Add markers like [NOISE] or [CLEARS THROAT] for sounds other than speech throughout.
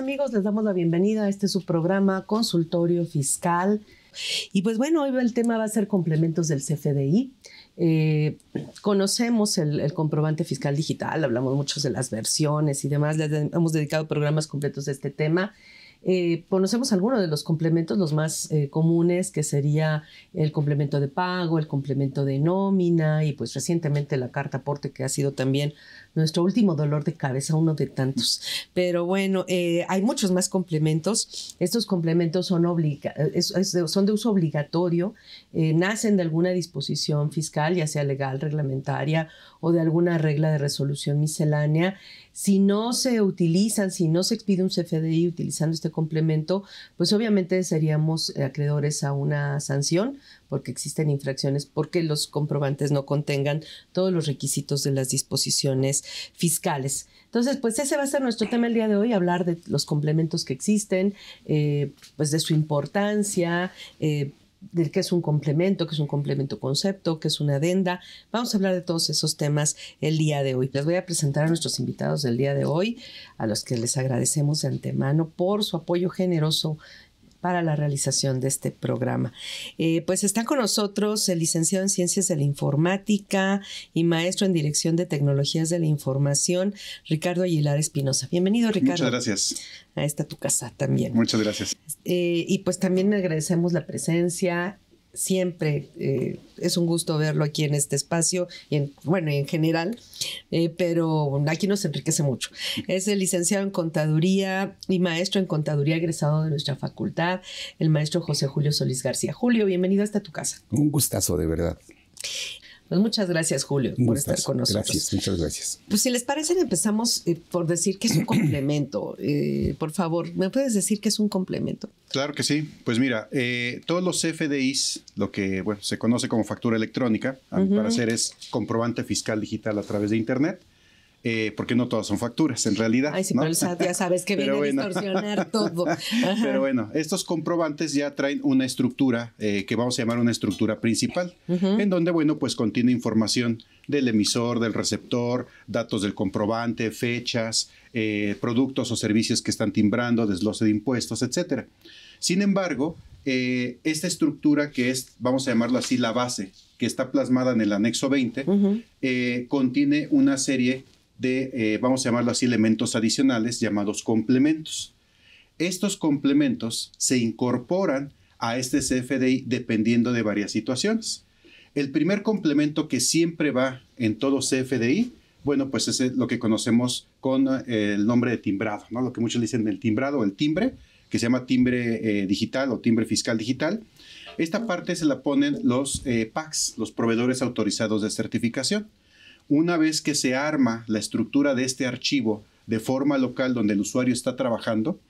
amigos, les damos la bienvenida a este su programa Consultorio Fiscal. Y pues bueno, hoy el tema va a ser complementos del CFDI. Eh, conocemos el, comprobante fiscal digital, hablamos mucho de las versiones y demás, les hemos dedicado programas completos a este tema. Eh, conocemos algunos de los complementos, los más eh, comunes, que sería el complemento de pago, el complemento de nómina y pues recientemente la carta aporte, que ha sido también nuestro último dolor de cabeza, uno de tantos. Pero bueno, eh, hay muchos más complementos. Estos complementos son, obliga son de uso obligatorio, nacen de alguna disposición fiscal, ya sea legal, reglamentaria o de alguna regla de resolución miscelánea si no se utilizan, si no se expide un CFDI utilizando este complemento, pues obviamente seríamos eh, acreedores a una sanción porque existen infracciones, porque los comprobantes no contengan todos los requisitos de las disposiciones fiscales. Entonces, pues ese va a ser nuestro tema el día de hoy, hablar de los complementos que existen, eh, pues de su importancia, eh, del qué es un complemento, qué es un complemento concepto, qué es una adenda. Vamos a hablar de todos esos temas el día de hoy. Les voy a presentar a nuestros invitados del día de hoy, a los que les agradecemos de antemano por su apoyo generoso para la realización de este programa. Eh, pues están con nosotros el licenciado en Ciencias de la Informática y maestro en Dirección de Tecnologías de la Información, Ricardo Aguilar Espinosa. Bienvenido, Ricardo. Muchas gracias. A esta tu casa también. Muchas gracias. Eh, y pues también agradecemos la presencia siempre eh, es un gusto verlo aquí en este espacio y en, bueno, en general, eh, pero aquí nos enriquece mucho. Es el licenciado en contaduría y maestro en contaduría egresado de nuestra facultad, el maestro José Julio Solís García. Julio, bienvenido hasta tu casa. Un gustazo, de verdad. Pues muchas gracias, Julio, por estar con nosotros. Gracias, muchas gracias. Pues si les parece, empezamos eh, por decir que es un complemento. [CLEARS THROAT] Eh, por favor, ¿me puedes decir que es un complemento? Claro que sí. Pues mira, eh, todos los FDIs, lo que bueno, se conoce como factura electrónica, a hacer mi parecer es comprobante fiscal digital a través de Internet, eh, porque no todas son facturas en realidad. Ay, sí, ¿no? pero ya sabes que [LAUGHS] viene bueno. a distorsionar [LAUGHS] todo. Pero bueno, estos comprobantes ya traen una estructura eh, que vamos a llamar una estructura principal, en donde, bueno, pues contiene información del emisor, del receptor, datos del comprobante, fechas, eh, productos o servicios que están timbrando, desglose de impuestos, etcétera. Sin embargo, esta estructura que es, vamos a llamarlo así, la base, que está plasmada en el anexo 20, contiene una serie de, eh, vamos a llamarlo así, elementos adicionales llamados complementos. Estos complementos se incorporan a este CFDI dependiendo de varias situaciones. El primer complemento que siempre va en todo CFDI, bueno, pues es lo que conocemos con eh, el nombre de timbrado, ¿no? Lo que muchos dicen el timbrado, el timbre, que se llama timbre eh, digital o timbre fiscal digital. Esta parte se la ponen los PACs, los proveedores autorizados de certificación. Una vez que se arma la estructura de este archivo de forma local donde el usuario está trabajando,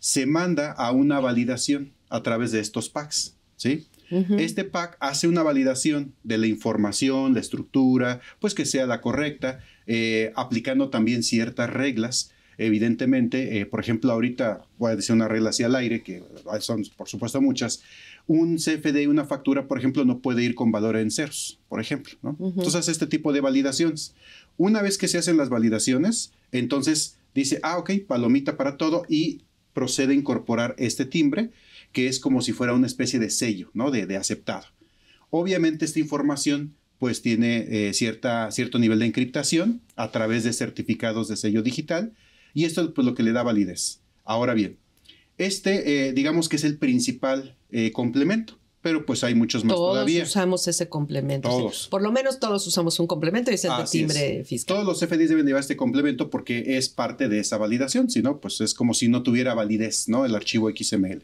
se manda a una validación a través de estos packs, ¿sí? Este pack hace una validación de la información, la estructura, pues que sea la correcta, eh, aplicando también ciertas reglas. Evidentemente, eh, por ejemplo, ahorita voy a decir una regla hacia el aire, que son por supuesto muchas, un CFD, una factura, por ejemplo, no puede ir con valor en ceros, por ejemplo. Entonces hace este tipo de validaciones. Una vez que se hacen las validaciones, entonces dice, ah, ok, palomita para todo y procede a incorporar este timbre, que es como si fuera una especie de sello, ¿no? De, aceptado. Obviamente esta información pues tiene eh, cierta, cierto nivel de encriptación a través de certificados de sello digital y esto es pues, lo que le da validez. Ahora bien, este eh, digamos que es el principal eh, complemento pero pues hay muchos más todavía. Todos usamos ese complemento. por lo menos todos usamos un complemento y es el de timbre fiscal. Todos los CFDs deben llevar este complemento porque es parte de esa validación, si no, pues es como si no tuviera validez, ¿no? El archivo XML.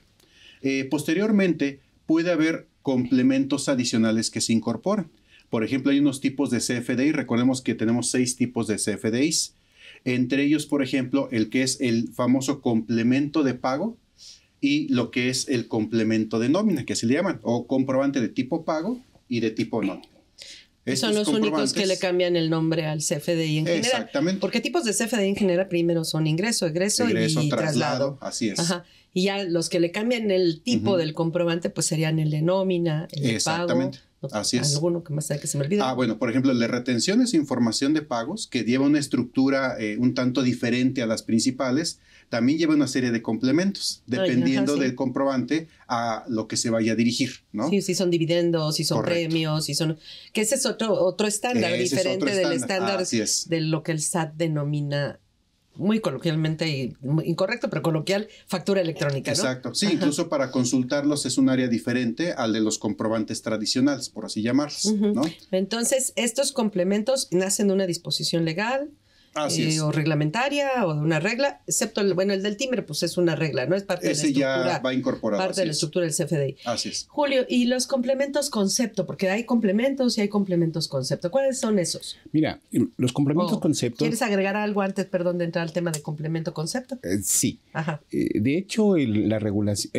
Eh, posteriormente, puede haber complementos adicionales que se incorporan. Por ejemplo, hay unos tipos de CFDI. Recordemos que tenemos seis tipos de CFDIs. Entre ellos, por ejemplo, el que es el famoso complemento de pago, y lo que es el complemento de nómina, que se le llaman, o comprobante de tipo pago y de tipo no. son los únicos que le cambian el nombre al CFDI en general. Exactamente. Porque tipos de CFDI en general primero son ingreso, egreso, y traslado. Así es. Y ya los que le cambian el tipo del comprobante, pues serían el de nómina, el de pago Exactamente. Así es. Alguno que más que se me Ah, bueno, por ejemplo, la retención es información de pagos que lleva una estructura eh, un tanto diferente a las principales. También lleva una serie de complementos, dependiendo del comprobante a lo que se vaya a dirigir, ¿no? Sí, si son dividendos, si son premios, si son... Que ese es otro, otro estándar, diferente del estándar, de lo que el SAT denomina muy coloquialmente incorrecto, pero coloquial, factura electrónica. Exacto, sí, incluso para consultarlos es un área diferente al de los comprobantes tradicionales, por así llamarlos. ¿no? Entonces, estos complementos nacen de una disposición legal, eh, o reglamentaria o de una regla, excepto el, bueno, el del timbre, pues es una regla, ¿no? Es parte de la estructura. ya va incorporado. Parte de la estructura del CFDI. Así es. Julio, y los complementos concepto, porque hay complementos y hay complementos concepto. ¿Cuáles son esos? Mira, em, los complementos oh, concepto. ¿Quieres agregar algo antes, perdón, de entrar al tema de complemento concepto? Eh, sí. Eh, de hecho, la regulación,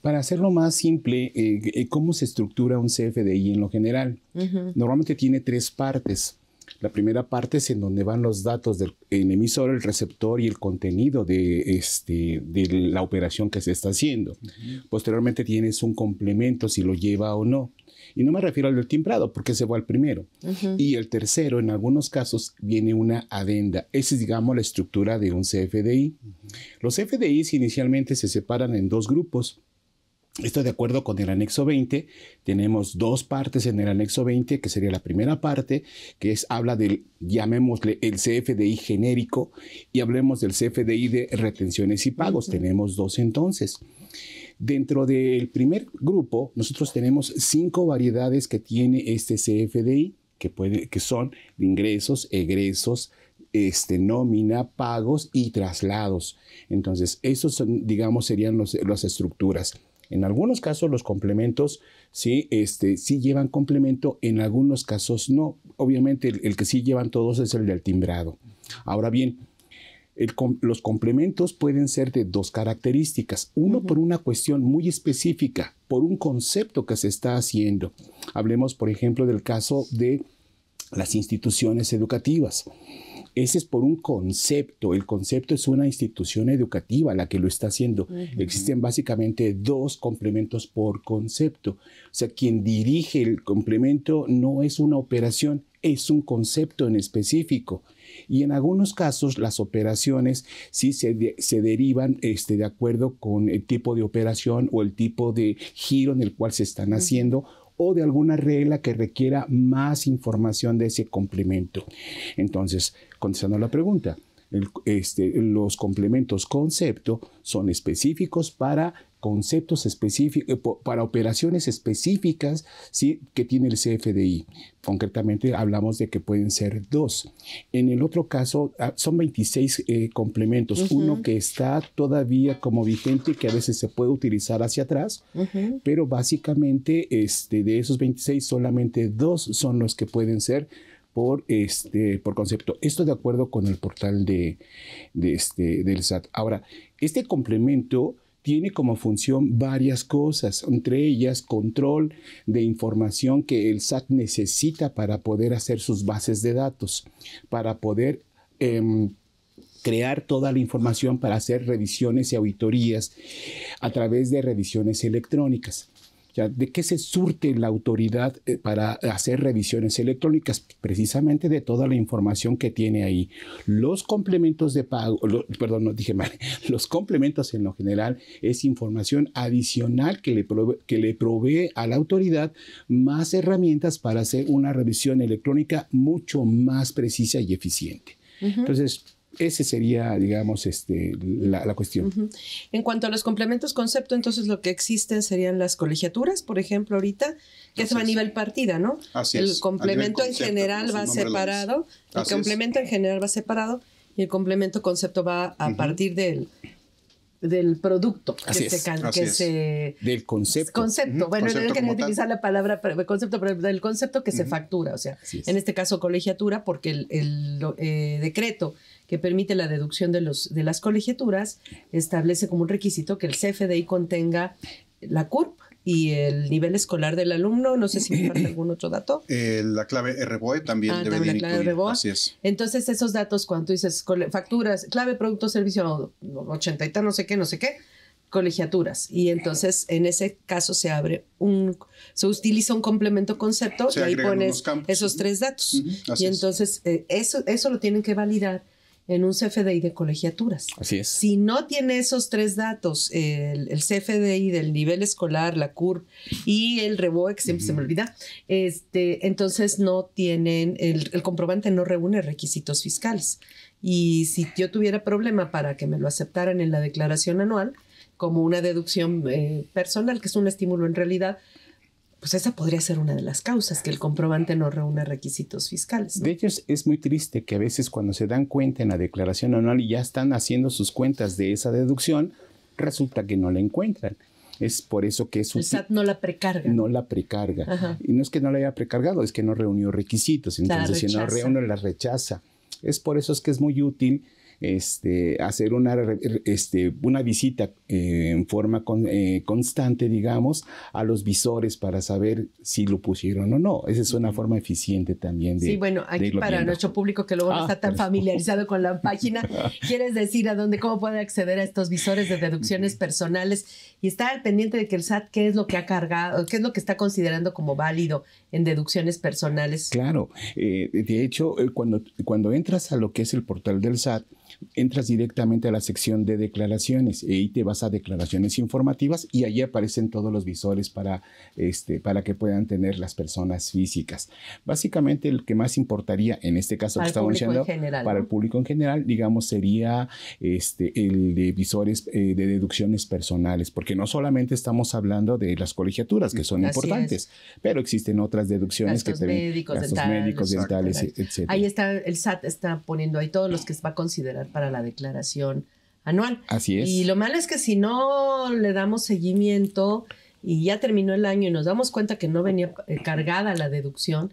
para hacerlo más simple, ¿cómo se estructura un CFDI en lo general? Normalmente tiene tres partes. La primera parte es en donde van los datos del emisor, el receptor y el contenido de, este, de la operación que se está haciendo. Posteriormente tienes un complemento si lo lleva o no. Y no me refiero al del timbrado, porque se va al primero. Y el tercero, en algunos casos, viene una adenda. Esa es, digamos, la estructura de un CFDI. Los CFDIs inicialmente se separan en dos grupos. Esto de acuerdo con el anexo 20, tenemos dos partes en el anexo 20, que sería la primera parte, que es habla del, llamémosle el CFDI genérico, y hablemos del CFDI de retenciones y pagos. Tenemos dos entonces. Dentro del primer grupo, nosotros tenemos cinco variedades que tiene este CFDI, que, que son ingresos, egresos, este, nómina, pagos y traslados. Entonces, esos digamos, serían las estructuras. En algunos casos los complementos este, sí, llevan complemento, en algunos casos no. Obviamente el, que sí llevan todos es el del timbrado. Ahora bien, los complementos pueden ser de dos características. Uno por una cuestión muy específica, por un concepto que se está haciendo. Hablemos, por ejemplo, del caso de las instituciones educativas. Ese es por un concepto. El concepto es una institución educativa la que lo está haciendo. Existen básicamente dos complementos por concepto. O sea, quien dirige el complemento no es una operación, es un concepto en específico. Y en algunos casos las operaciones sí se, derivan este, de acuerdo con el tipo de operación o el tipo de giro en el cual se están haciendo o de alguna regla que requiera más información de ese complemento. Entonces, Contestando la pregunta, este, los complementos concepto son específicos para conceptos específicos, eh, para operaciones específicas que tiene el CFDI. Concretamente hablamos de que pueden ser dos. En el otro caso, ah, son 26 eh, complementos. Uno que está todavía como vigente, y que a veces se puede utilizar hacia atrás, pero básicamente este, de esos 26, solamente dos son los que pueden ser por, este, por concepto. Esto de acuerdo con el portal de, este, del SAT. Ahora, este complemento tiene como función varias cosas, entre ellas control de información que el SAT necesita para poder hacer sus bases de datos, para poder... Em, crear toda la información para hacer revisiones y auditorías a través de revisiones electrónicas. ¿de qué se surte la autoridad eh, para hacer revisiones electrónicas? Precisamente de toda la información que tiene ahí. Los complementos de pago, perdón, no dije mal, [LAUGHS] los complementos en lo general es información adicional que le, que le provee a la autoridad más herramientas para hacer una revisión electrónica mucho más precisa y eficiente. Entonces, ese sería, digamos, este, la, cuestión. En cuanto a los complementos concepto, entonces lo que existen serían las colegiaturas, por ejemplo, ahorita, que se va a nivel partida, ¿no? Así el complemento en general pues, va separado. El complemento en general va separado y el complemento concepto va a partir del del producto que, es, del concepto concepto bueno no hay que utilizar la palabra concepto pero del concepto que se factura o sea en este caso colegiatura porque el, eh, decreto que permite la deducción de, los, de las colegiaturas, establece como un requisito que el CFDI contenga la CURP y el nivel escolar del alumno. No sé si me [CLEARS THROAT] falta algún otro dato. Eh, la clave RBOE también ah, debe la clave RBOE. Entonces, esos datos, cuando dices facturas, clave, producto, servicio, ochenta y tal, no sé qué, no sé qué, colegiaturas. Y entonces, en ese caso, se abre un. Se utiliza un complemento concepto y ahí pones esos tres datos. y entonces, eh, eso, eso lo tienen que validar en un CFDI de colegiaturas. Así es. Si no tiene esos tres datos, el, CFDI del nivel escolar, la CURP y el REBOE, que siempre se me olvida, este, entonces no tienen, el, comprobante no reúne requisitos fiscales. Y si yo tuviera problema para que me lo aceptaran en la declaración anual, como una deducción eh, personal, que es un estímulo en realidad, pues esa podría ser una de las causas, que el comprobante no reúne requisitos fiscales. De hecho, es muy triste que a veces cuando se dan cuenta en la declaración anual y ya están haciendo sus cuentas de esa deducción, resulta que no la encuentran. Es por eso que es un... El SAT no la precarga. No la precarga. Y no es que no la haya precargado, es que no reunió requisitos. Entonces, si no reúne, la rechaza. Es por eso es que es muy útil este, hacer una, este, una visita eh, en forma eh, constante, digamos, a los visores para saber si lo pusieron o no. Esa es una forma eficiente también de... Sí, bueno, aquí para nuestro público que luego no ah, está tan familiarizado con la [LAUGHS] página, ¿quieres decir a dónde, cómo puede acceder a estos visores de deducciones personales y estar al pendiente de que el SAT, qué es lo que ha cargado, qué es lo que está considerando como válido en deducciones personales? Claro, eh, de hecho, cuando, cuando entras a lo que es el portal del SAT, entras directamente a la sección de declaraciones eh, y te vas a declaraciones informativas y ahí aparecen todos los visores para, este, para que puedan tener las personas físicas. Básicamente el que más importaría en este caso que estamos diciendo para el público en general, digamos, sería este, el de visores eh, de deducciones personales, porque no solamente estamos hablando de las colegiaturas que son importantes, pero existen otras deducciones que también médicos, dentales, médicos, etc. Ahí está el SAT está poniendo ahí todos los que va a considerar para la declaración anual. Así es. Y lo malo es que si no le damos seguimiento y ya terminó el año y nos damos cuenta que no venía eh, cargada la deducción,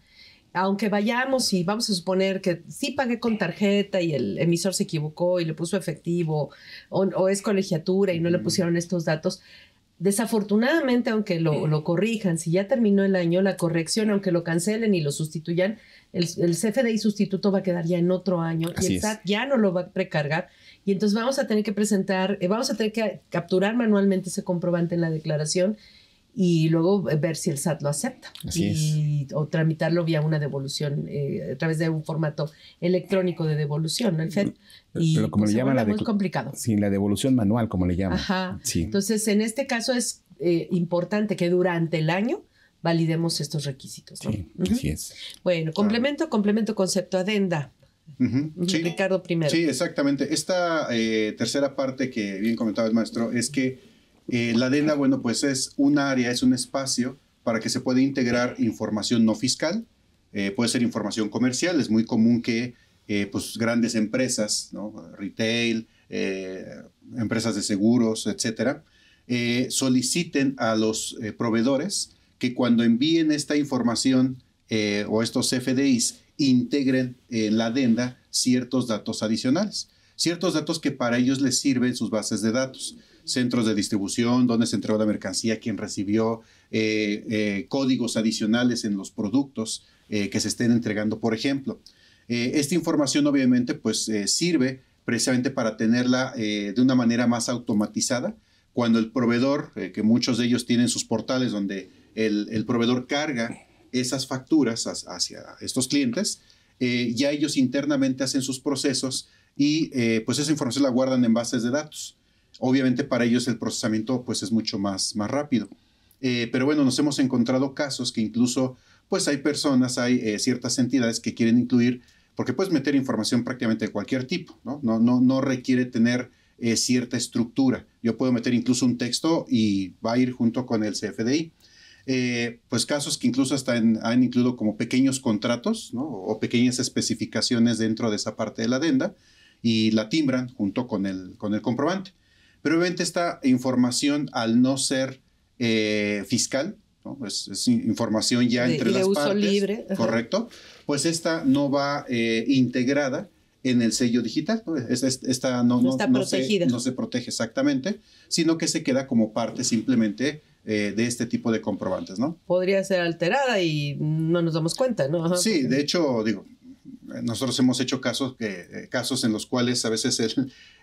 aunque vayamos y vamos a suponer que sí pagué con tarjeta y el emisor se equivocó y le puso efectivo o, es colegiatura y no le pusieron estos datos, desafortunadamente, aunque lo, corrijan, si ya terminó el año, la corrección, aunque lo cancelen y lo sustituyan, el, CFDI sustituto va a quedar ya en otro año y el SAT ya no lo va a precargar. Y entonces vamos a tener que presentar, eh, vamos a tener que capturar manualmente ese comprobante en la declaración y luego ver si el SAT lo acepta o tramitarlo vía una devolución eh, a través de un formato electrónico de devolución, el Pero como le llama la muy complicado. sin la devolución manual, como le llaman. Ajá. Sí. Entonces, en este caso es eh, importante que durante el año validemos estos requisitos. Sí, así es. Bueno, complemento, complemento, concepto, adenda. Ricardo primero. Sí, exactamente. Esta eh, tercera parte que bien comentaba el maestro es que eh, la adenda, bueno, pues es un área, es un espacio para que se pueda integrar información no fiscal, eh, puede ser información comercial, es muy común que pues grandes empresas, ¿no? retail, empresas de seguros, etcétera, soliciten a los proveedores que cuando envíen esta información eh, o estos CFDIs integren en la adenda ciertos datos adicionales, ciertos datos que para ellos les sirven sus bases de datos, centros de distribución, dónde se entregó la mercancía, quién recibió, eh, eh, códigos adicionales en los productos que se estén entregando, por ejemplo. esta información obviamente pues sirve precisamente para tenerla de una manera más automatizada cuando el proveedor, que muchos de ellos tienen sus portales donde el, proveedor carga esas facturas hacia estos clientes, eh, ya ellos internamente hacen sus procesos y eh, pues esa información la guardan en bases de datos. Obviamente para ellos el procesamiento pues es mucho más, más rápido. Eh, pero bueno, nos hemos encontrado casos que incluso pues hay personas, hay ciertas entidades que quieren incluir, porque puedes meter información prácticamente de cualquier tipo, ¿no? No, no, no requiere tener cierta estructura. Yo puedo meter incluso un texto y va a ir junto con el CFDI. Eh, pues casos que incluso hasta han incluido como pequeños contratos o pequeñas especificaciones dentro de esa parte de la adenda y la timbran junto con el, con el comprobante. Pero obviamente esta información al no ser eh, fiscal, es, información ya entre las uso partes, libre. correcto, pues esta no va eh, integrada en el sello digital. Esta no, no se protege exactamente, sino que se queda como parte simplemente eh, de este tipo de comprobantes, ¿no? Podría ser alterada y no nos damos cuenta, ¿no? sí, de hecho, digo, nosotros hemos hecho casos, que, eh, casos en los cuales a veces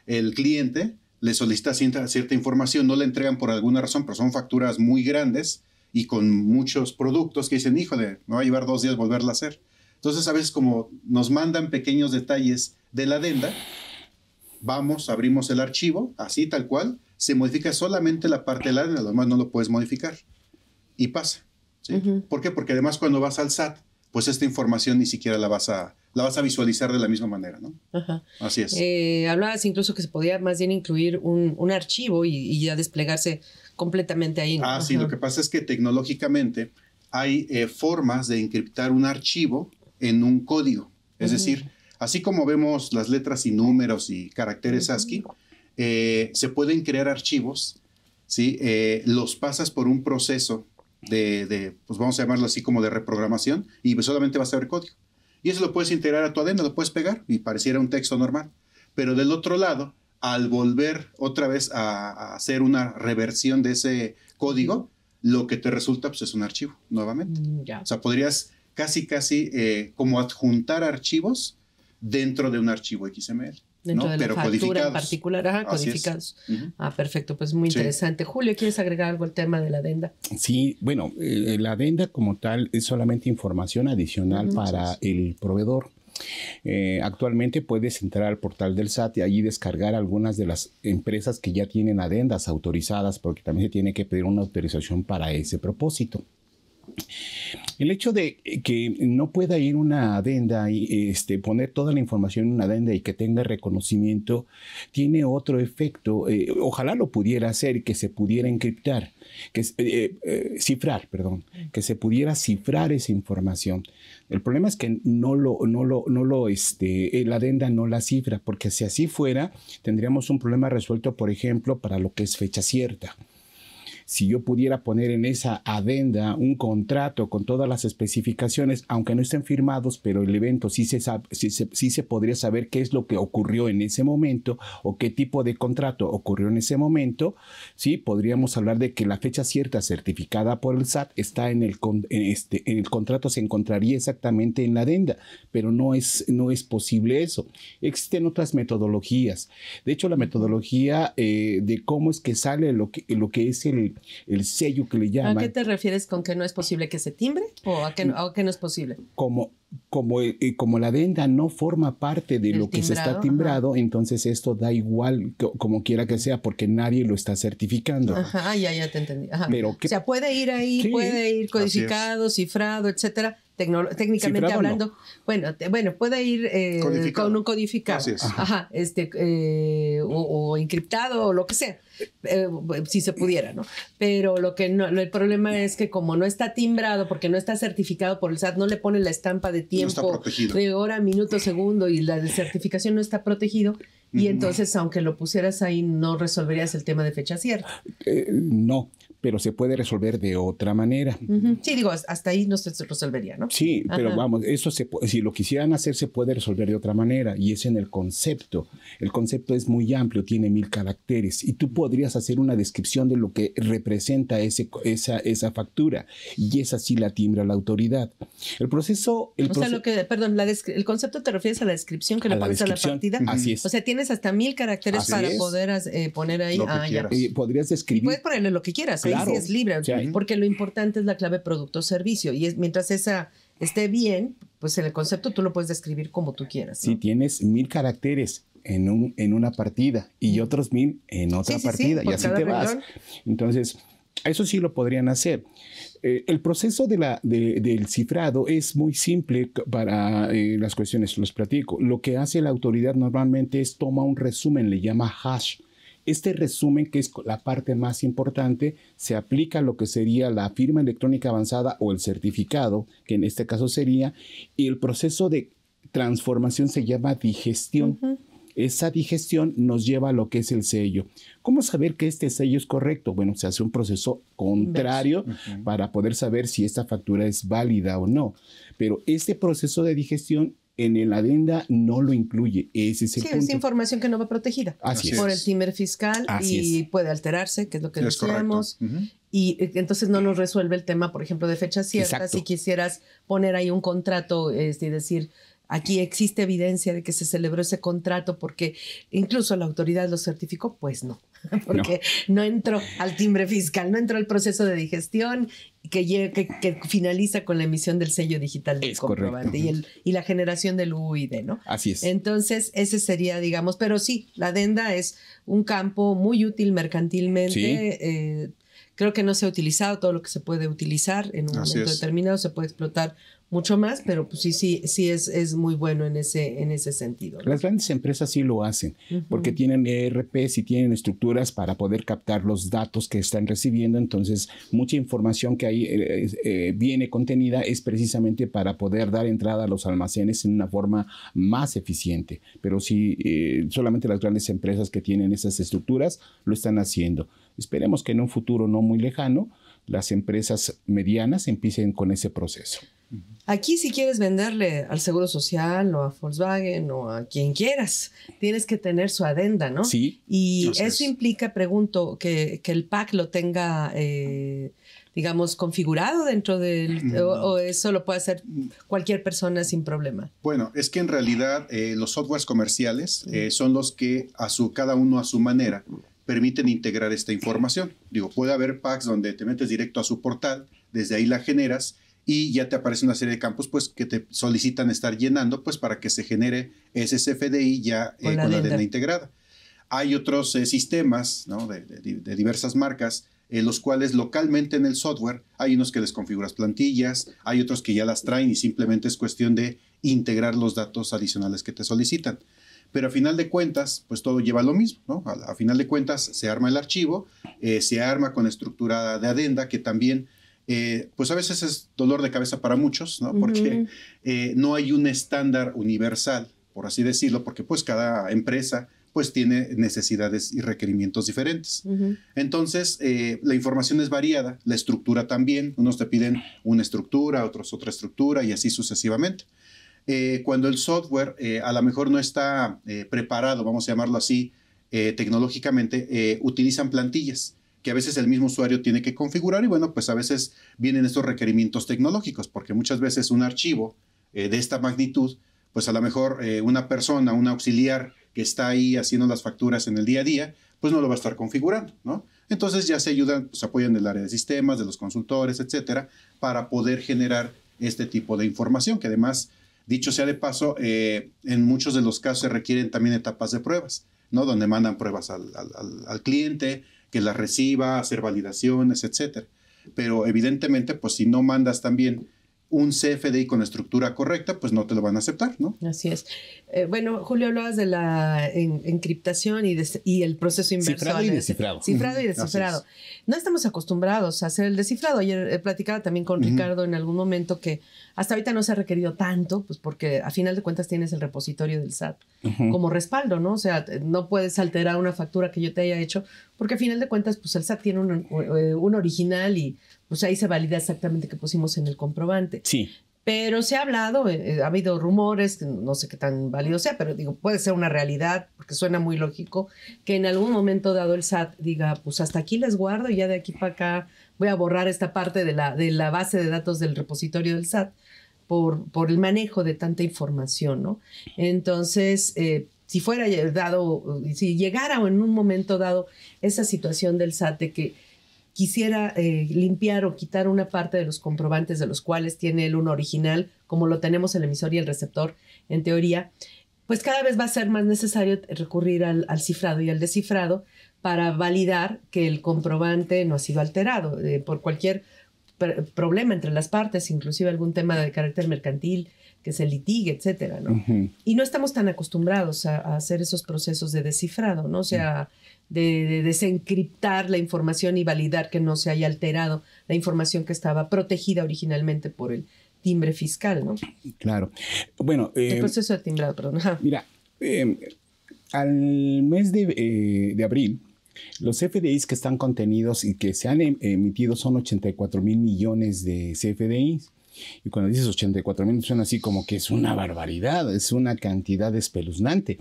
el, cliente le solicita cierta, cierta, información, no le entregan por alguna razón, pero son facturas muy grandes y con muchos productos que dicen, híjole, me va a llevar dos días volverla a hacer. Entonces, a veces como nos mandan pequeños detalles de la adenda, vamos, abrimos el archivo, así tal cual, se modifica solamente la parte del ADN, lo demás no lo puedes modificar. Y pasa. ¿sí? ¿Por qué? Porque además cuando vas al SAT, pues esta información ni siquiera la vas a, la vas a visualizar de la misma manera, ¿no? Así es. Eh, hablabas incluso que se podía más bien incluir un, archivo y, ya desplegarse completamente ahí. Ah, sí, lo que pasa es que tecnológicamente hay eh, formas de encriptar un archivo en un código. Es decir, así como vemos las letras y números y caracteres ASCII, eh, se pueden crear archivos, ¿sí? Eh, los pasas por un proceso de, pues vamos a llamarlo así como de reprogramación, y pues, solamente vas a ver código. Y eso lo puedes integrar a tu ADN, lo puedes pegar y pareciera un texto normal. Pero del otro lado, al volver otra vez a, hacer una reversión de ese código, lo que te resulta pues, es un archivo, nuevamente. Mm, ya. O sea, podrías casi, casi eh, como adjuntar archivos dentro de un archivo XML. Dentro de la factura en particular, ajá, codificados. Ah, perfecto, pues muy interesante. Julio, ¿quieres agregar algo al tema de la adenda? Sí, bueno, eh, la adenda como tal es solamente información adicional para el proveedor. Eh, actualmente puedes entrar al portal del SAT y allí descargar algunas de las empresas que ya tienen adendas autorizadas, porque también se tiene que pedir una autorización para ese propósito. El hecho de eh, que no pueda ir una adenda y este, poner toda la información en una adenda y que tenga reconocimiento tiene otro efecto. Eh, ojalá lo pudiera hacer, y que se pudiera encriptar, que, eh, cifrar, perdón, que se pudiera cifrar esa información. El problema es que no lo, no este, la adenda no la cifra, porque si así fuera, tendríamos un problema resuelto, por ejemplo, para lo que es fecha cierta si yo pudiera poner en esa adenda un contrato con todas las especificaciones, aunque no estén firmados, pero el evento sí se, sí se, podría saber qué es lo que ocurrió en ese momento o qué tipo de contrato ocurrió en ese momento, sí, podríamos hablar de que la fecha cierta certificada por el SAT está en el, este, el contrato, se encontraría exactamente en la adenda, pero no es, no es posible eso. Existen otras metodologías. De hecho, la metodología eh, de cómo es que sale lo que, lo que es el, el sello que le llaman. ¿A qué te refieres con que no es posible que se timbre o a que, no, no es posible? Como como, eh, eh, como la venda no forma parte de lo que se está timbrado, entonces esto da igual como quiera que sea porque nadie lo está certificando. Ajá, ya, ya te entendí. Pero o sea, puede ir ahí, puede ir codificado, cifrado, etcétera. técnicamente hablando, bueno, bueno, puede ir eh, con un codificado, ajá, este, o, encriptado o lo que sea, si se pudiera, ¿no? Pero lo que no, el problema es que como no está timbrado, porque no está certificado por el SAT, no le pone la estampa de tiempo, de hora, minuto, segundo y la certificación no está protegido. Y entonces, aunque lo pusieras ahí, no resolverías el tema de fecha cierta. Eh, no, pero se puede resolver de otra manera. Sí, digo, hasta ahí no se resolvería, ¿no? Sí, pero vamos, eso si lo quisieran hacer, se puede resolver de otra manera, y es en el concepto. El concepto es muy amplio, tiene mil caracteres, y tú podrías hacer una descripción de lo que representa ese, esa, esa factura, y es así la timbra la autoridad. El proceso... o sea, que, perdón, el concepto te refieres a la descripción que le pones a la partida. Así es. O sea, tienes hasta mil caracteres para poder eh, poner ahí. Ah, que quieras. Eh, podrías describir... Y puedes ponerle lo que quieras sí es libre, porque lo importante es la clave producto-servicio y mientras esa esté bien, pues en el concepto tú lo puedes describir como tú quieras. Si tienes mil caracteres en, un, en una partida y otros mil en otra partida y así te vas. Entonces, eso sí lo podrían hacer. Eh, el proceso del cifrado es muy simple para eh, las cuestiones, los platico. Lo que hace la autoridad normalmente es toma un resumen, le llama hash este resumen, que es la parte más importante, se aplica a lo que sería la firma electrónica avanzada o el certificado, que en este caso sería, y el proceso de transformación se llama digestión. Esa digestión nos lleva a lo que es el sello. ¿Cómo saber que este sello es correcto? Bueno, se hace un proceso contrario para poder saber si esta factura es válida o no. Pero este proceso de digestión en el adenda no lo incluye. Ese es sí, es información que no va protegida Así por el timer fiscal y puede alterarse, que es lo que es Y eh, entonces no nos resuelve el tema, por ejemplo, de fecha ciertas. Si quisieras poner ahí un contrato este, y decir, aquí existe evidencia de que se celebró ese contrato porque incluso la autoridad lo certificó, pues no. [LAUGHS] porque no. entro al timbre fiscal, no entro al proceso de digestión que, que finaliza con la emisión del sello digital del comprobante y, el, y la generación del UID, ¿no? Así es. Entonces, ese sería, digamos, pero sí, la denda es un campo muy útil mercantilmente. Eh, creo que no se ha utilizado todo lo que se puede utilizar en un momento determinado, se puede explotar mucho más, pero pues sí, sí, sí es, es muy bueno en ese, en ese sentido. Las grandes empresas sí lo hacen, porque tienen ERP, y tienen estructuras para poder captar los datos que están recibiendo, entonces mucha información que ahí eh, eh, viene contenida es precisamente para poder dar entrada a los almacenes en una forma más eficiente, pero sí, eh, solamente las grandes empresas que tienen esas estructuras lo están haciendo. Esperemos que en un futuro no muy lejano, las empresas medianas empiecen con ese proceso. Aquí si quieres venderle al Seguro Social o a Volkswagen o a quien quieras, tienes que tener su adenda, ¿no? Sí. Y eso implica, pregunto, que, el PAC lo tenga, eh, digamos, configurado dentro del... Mm, o, eso lo puede hacer cualquier persona sin problema. Bueno, es que en realidad eh, los softwares comerciales eh, son los que a su, cada uno a su manera permiten integrar esta información. Digo, puede haber packs donde te metes directo a su portal, desde ahí la generas y ya te aparece una serie de campos pues que te solicitan estar llenando pues para que se genere ese CFDI ya eh, con, la adenda integrada. Hay otros eh, sistemas de, diversas marcas, en eh, los cuales localmente en el software hay unos que les configuras plantillas, hay otros que ya las traen y simplemente es cuestión de integrar los datos adicionales que te solicitan. Pero a final de cuentas, pues todo lleva lo mismo, a final de cuentas se arma el archivo, se arma con estructura de adenda que también eh, pues a veces es dolor de cabeza para muchos, Porque eh, no hay un estándar universal, por así decirlo, porque pues cada empresa pues tiene necesidades y requerimientos diferentes. Entonces, eh, la información es variada, la estructura también, unos te piden una estructura, otros otra estructura y así sucesivamente. cuando el software a lo mejor no está preparado, vamos a llamarlo así, tecnológicamente, utilizan plantillas que a veces el mismo usuario tiene que configurar y bueno, pues a veces vienen estos requerimientos tecnológicos, porque muchas veces un archivo eh, de esta magnitud, pues a lo mejor eh, una persona, un auxiliar que está ahí haciendo las facturas en el día a día, pues no lo va a estar configurando, ¿no? Entonces ya se ayudan, se pues, apoyan del área de sistemas, de los consultores, etcétera, para poder generar este tipo de información, que además, dicho sea de paso, eh, en muchos de los casos se requieren también etapas de pruebas, ¿no? Donde mandan pruebas al, al cliente, que la reciba, hacer validaciones, etcétera. Pero evidentemente, pues si no mandas también un CFDI con la estructura correcta, pues no te lo van a aceptar, ¿no? Así es. Eh, bueno, Julio, hablabas de la encriptación y, el proceso inverso. Cifrado y descifrado. Cifrado y descifrado. No estamos acostumbrados a hacer el descifrado. Ayer he eh, platicado también con Ricardo en algún momento que hasta ahorita no se ha requerido tanto, pues porque a final de cuentas tienes el repositorio del SAT como respaldo, ¿no? O sea, eh, no puedes alterar una factura que yo te haya hecho, porque a final de cuentas, pues el SAT tiene un original y pues ahí se valida exactamente que pusimos en el comprobante. Sí. Pero se ha hablado, eh, eh, ha habido rumores, no sé qué tan válido sea, pero digo, puede ser una realidad, porque suena muy lógico, que en algún momento dado el SAT diga, pues hasta aquí les guardo y ya de aquí para acá voy a borrar esta parte de la, de la base de datos del repositorio del SAT por, por el manejo de tanta información, ¿no? Entonces, eh, si fuera dado, si llegara en un momento dado esa situación del SAT de que quisiera eh, limpiar o quitar una parte de los comprobantes de los cuales tiene el uno original, como lo tenemos el emisor y el receptor, en teoría, pues cada vez va a ser más necesario recurrir al, cifrado y al descifrado para validar que el comprobante no ha sido alterado eh, por cualquier problema entre las partes, inclusive algún tema de carácter mercantil que se litigue, etcétera, ¿no? Y no estamos tan acostumbrados a, hacer esos procesos de descifrado, ¿no? O sea, de, desencriptar la información y validar que no se haya alterado la información que estaba protegida originalmente por el timbre fiscal, ¿no? Claro. Bueno. Eh, el proceso de timbrado, perdón. Mira, em, al mes de, eh, abril, los CFDIs que están contenidos y que se han em, emitido son 84 mil millones de CFDIs. Y cuando dices 84 mil, suena así como que es una barbaridad, es una cantidad espeluznante.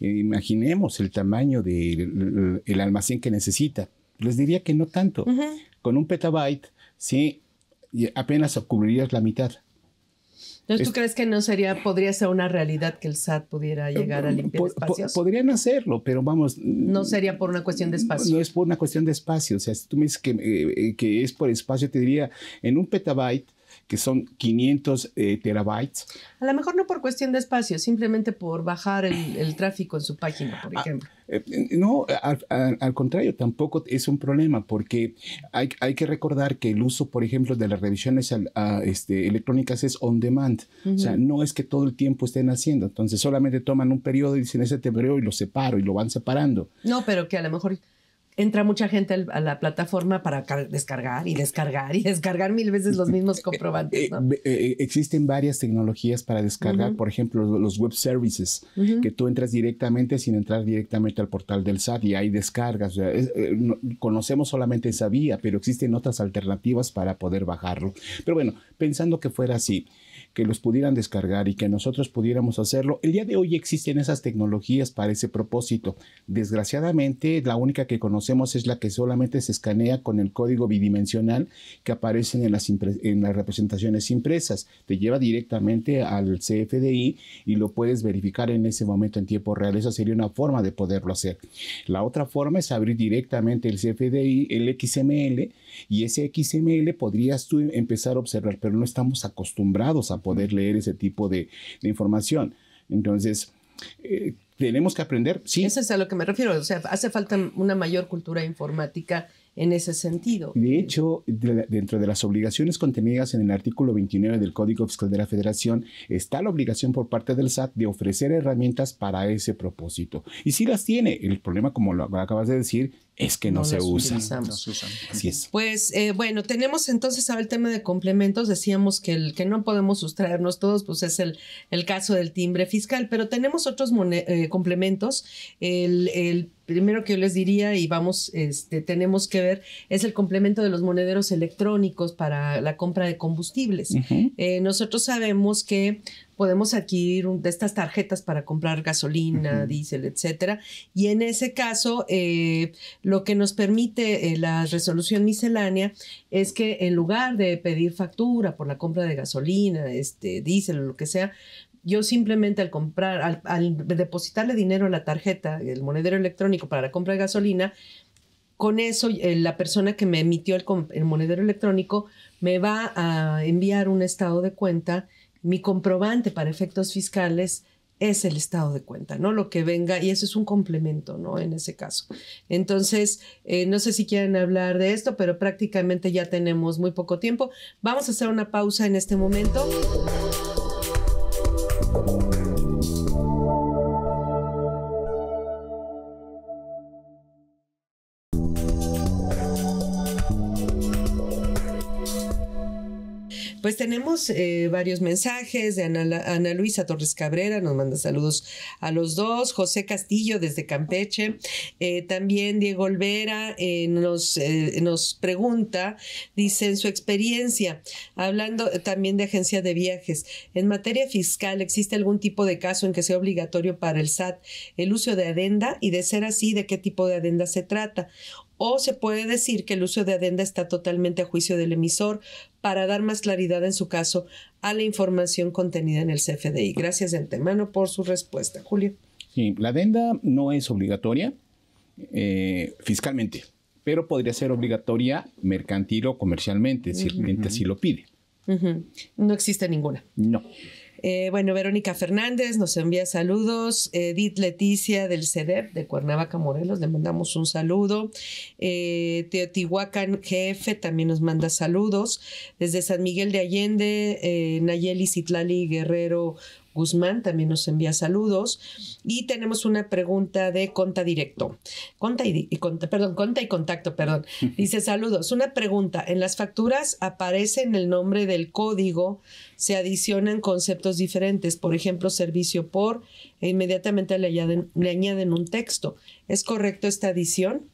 Eh, imaginemos el tamaño del el almacén que necesita. Les diría que no tanto. Con un petabyte, sí, apenas cubrirías la mitad. Entonces, ¿tú crees que no sería, podría ser una realidad que el SAT pudiera eh, llegar a limpiar espacios? podrían hacerlo, pero vamos. Mm, no sería por una cuestión de espacio. No, es por una cuestión de espacio. O sea, si tú me dices que, eh, que es por espacio, te diría, en un petabyte que son 500 eh, terabytes. A lo mejor no por cuestión de espacio, simplemente por bajar el, tráfico en su página, por ah, ejemplo. Eh, eh, no, al, contrario, tampoco es un problema, porque hay, que recordar que el uso, por ejemplo, de las revisiones este, electrónicas es on demand. O sea, no es que todo el tiempo estén haciendo. Entonces, solamente toman un periodo y dicen ese periodo y lo separo y lo van separando. No, pero que a lo mejor entra mucha gente a la plataforma para descargar y descargar y [LAUGHS] descargar mil veces los mismos comprobantes. Eh, eh, eh, existen varias tecnologías para descargar, por ejemplo, los web services, que tú entras directamente sin entrar directamente al portal del SAT y hay descargas. conocemos solamente esa vía, pero existen otras alternativas para poder bajarlo. Pero bueno, pensando que fuera así que los pudieran descargar y que nosotros pudiéramos hacerlo. El día de hoy existen esas tecnologías para ese propósito. Desgraciadamente, la única que conocemos es la que solamente se escanea con el código bidimensional que aparecen en las, en las representaciones impresas. Te lleva directamente al CFDI y lo puedes verificar en ese momento en tiempo real. Esa sería una forma de poderlo hacer. La otra forma es abrir directamente el CFDI, el XML, y ese XML podrías tú empezar a observar, pero no estamos acostumbrados a poder leer ese tipo de, información. Entonces, eh, tenemos que aprender, sí. Eso es a lo que me refiero, o sea, hace falta una mayor cultura informática en ese sentido. De hecho, dentro de las obligaciones contenidas en el artículo 29 del Código Fiscal de la Federación está la obligación por parte del SAT de ofrecer herramientas para ese propósito. Y sí las tiene. El problema, como lo acabas de decir, es que no, se usa. Así es. Pues eh, bueno, tenemos entonces ahora el tema de complementos. Decíamos que el que no podemos sustraernos todos, pues es el, el caso del timbre fiscal, pero tenemos otros eh, complementos. El, primero que yo les diría y vamos, este, tenemos que ver, es el complemento de los monederos electrónicos para la compra de combustibles. Eh, nosotros sabemos que podemos adquirir de estas tarjetas para comprar gasolina, diésel, etcétera. Y en ese caso, eh, lo que nos permite eh, la resolución miscelánea es que en lugar de pedir factura por la compra de gasolina, este, diésel o lo que sea, yo simplemente al comprar, al, depositarle dinero a la tarjeta, el monedero electrónico para la compra de gasolina, con eso eh, la persona que me emitió el, el monedero electrónico me va a enviar un estado de cuenta mi comprobante para efectos fiscales es el estado de cuenta, ¿no? Lo que venga, y eso es un complemento, ¿no? En ese caso. Entonces, eh, no sé si quieren hablar de esto, pero prácticamente ya tenemos muy poco tiempo. Vamos a hacer una pausa en este momento. Eh, varios mensajes de Ana, Luisa Torres Cabrera, nos manda saludos a los dos, José Castillo desde Campeche, eh, también Diego Olvera eh, nos, nos pregunta, dice en su experiencia, hablando también de agencia de viajes, en materia fiscal, ¿existe algún tipo de caso en que sea obligatorio para el SAT el uso de adenda? Y de ser así, ¿de qué tipo de adenda se trata? o se puede decir que el uso de adenda está totalmente a juicio del emisor para dar más claridad en su caso a la información contenida en el CFDI. Gracias de antemano por su respuesta, Julio. Sí, la adenda no es obligatoria eh, fiscalmente, pero podría ser obligatoria mercantil o comercialmente, si el cliente así lo pide. No existe ninguna. No. Eh, bueno, Verónica Fernández nos envía saludos. Eh, Edith Leticia del CEDEP de Cuernavaca, Morelos, le mandamos un saludo. Eh, Teotihuacán GF también nos manda saludos. Desde San Miguel de Allende, Nayeli Citlali Guerrero Guzmán también nos envía saludos. Y tenemos una pregunta de Conta Directo. Conta y, perdón, Conta y Contacto, perdón. [LAUGHS] Dice saludos. Una pregunta. En las facturas aparece en el nombre del código, se adicionan conceptos diferentes, por ejemplo, servicio por, e inmediatamente le añaden, le añaden un texto. ¿Es correcto esta adición?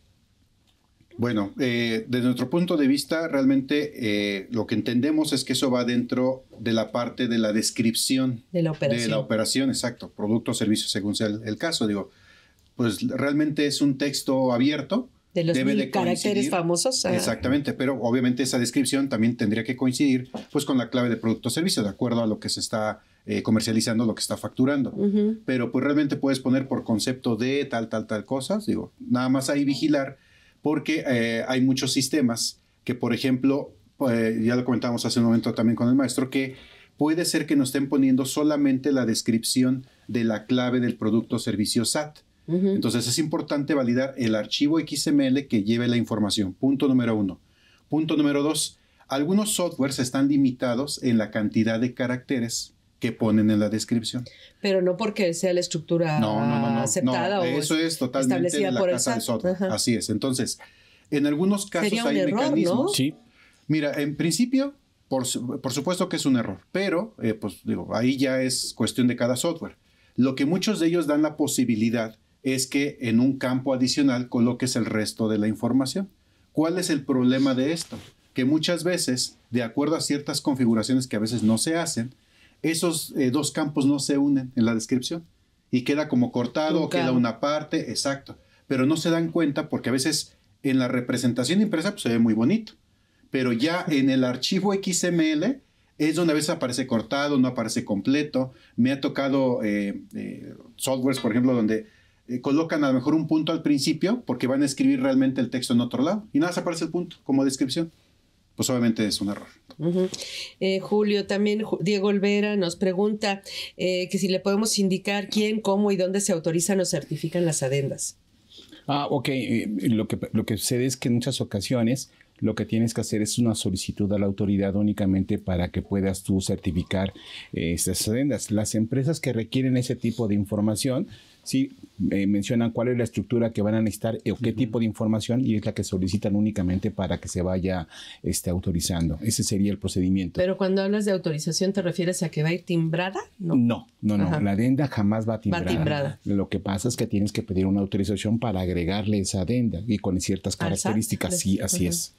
Bueno, desde eh, nuestro punto de vista, realmente eh, lo que entendemos es que eso va dentro de la parte de la descripción de la operación, de la operación exacto, producto o servicio, según sea el, caso. Digo, pues realmente es un texto abierto. De los caracteres famosos. Exactamente, pero obviamente esa descripción también tendría que coincidir pues con la clave de producto o servicio, de acuerdo a lo que se está eh, comercializando, lo que está facturando. Pero pues realmente puedes poner por concepto de tal, tal, tal cosas. Digo, nada más ahí vigilar porque eh, hay muchos sistemas que, por ejemplo, eh, ya lo comentamos hace un momento también con el maestro, que puede ser que nos estén poniendo solamente la descripción de la clave del producto o servicio SAT. Entonces es importante validar el archivo XML que lleve la información. Punto número uno. Punto número dos. Algunos softwares están limitados en la cantidad de caracteres que ponen en la descripción. Pero no porque sea la estructura no, no, no, aceptada o eso es totalmente establecida la por casa el software. Así es. Entonces, en algunos casos Sería un hay error, mecanismos. Sí. Mira, en principio, por, supuesto que es un error, pero eh, pues digo, ahí ya es cuestión de cada software. Lo que muchos de ellos dan la posibilidad es que en un campo adicional coloques el resto de la información. ¿Cuál es el problema de esto? Que muchas veces, de acuerdo a ciertas configuraciones que a veces no se hacen, esos eh, dos campos no se unen en la descripción y queda como cortado, queda una parte, exacto. Pero no se dan cuenta porque a veces en la representación impresa pues, se ve muy bonito, pero ya en el archivo XML es donde a veces aparece cortado, no aparece completo. Me ha tocado eh, eh, softwares, por ejemplo, donde colocan a lo mejor un punto al principio porque van a escribir realmente el texto en otro lado y nada se aparece el punto como descripción pues obviamente es un error. Eh, Julio, también Diego Olvera nos pregunta eh, que si le podemos indicar quién, cómo y dónde se autorizan o certifican las adendas. Ah, ok. Eh, lo que, lo que sucede es que en muchas ocasiones lo que tienes que hacer es una solicitud a la autoridad únicamente para que puedas tú certificar esas estas adendas. Las empresas que requieren ese tipo de información, sí eh, mencionan cuál es la estructura que van a necesitar o qué tipo de información y es la que solicitan únicamente para que se vaya este, autorizando. Ese sería el procedimiento. Pero cuando hablas de autorización, ¿te refieres a que va a ir timbrada? No, no, no. no. La adenda jamás va timbrada. Lo que pasa es que tienes que pedir una autorización para agregarle esa adenda y con ciertas características. Sí, así es.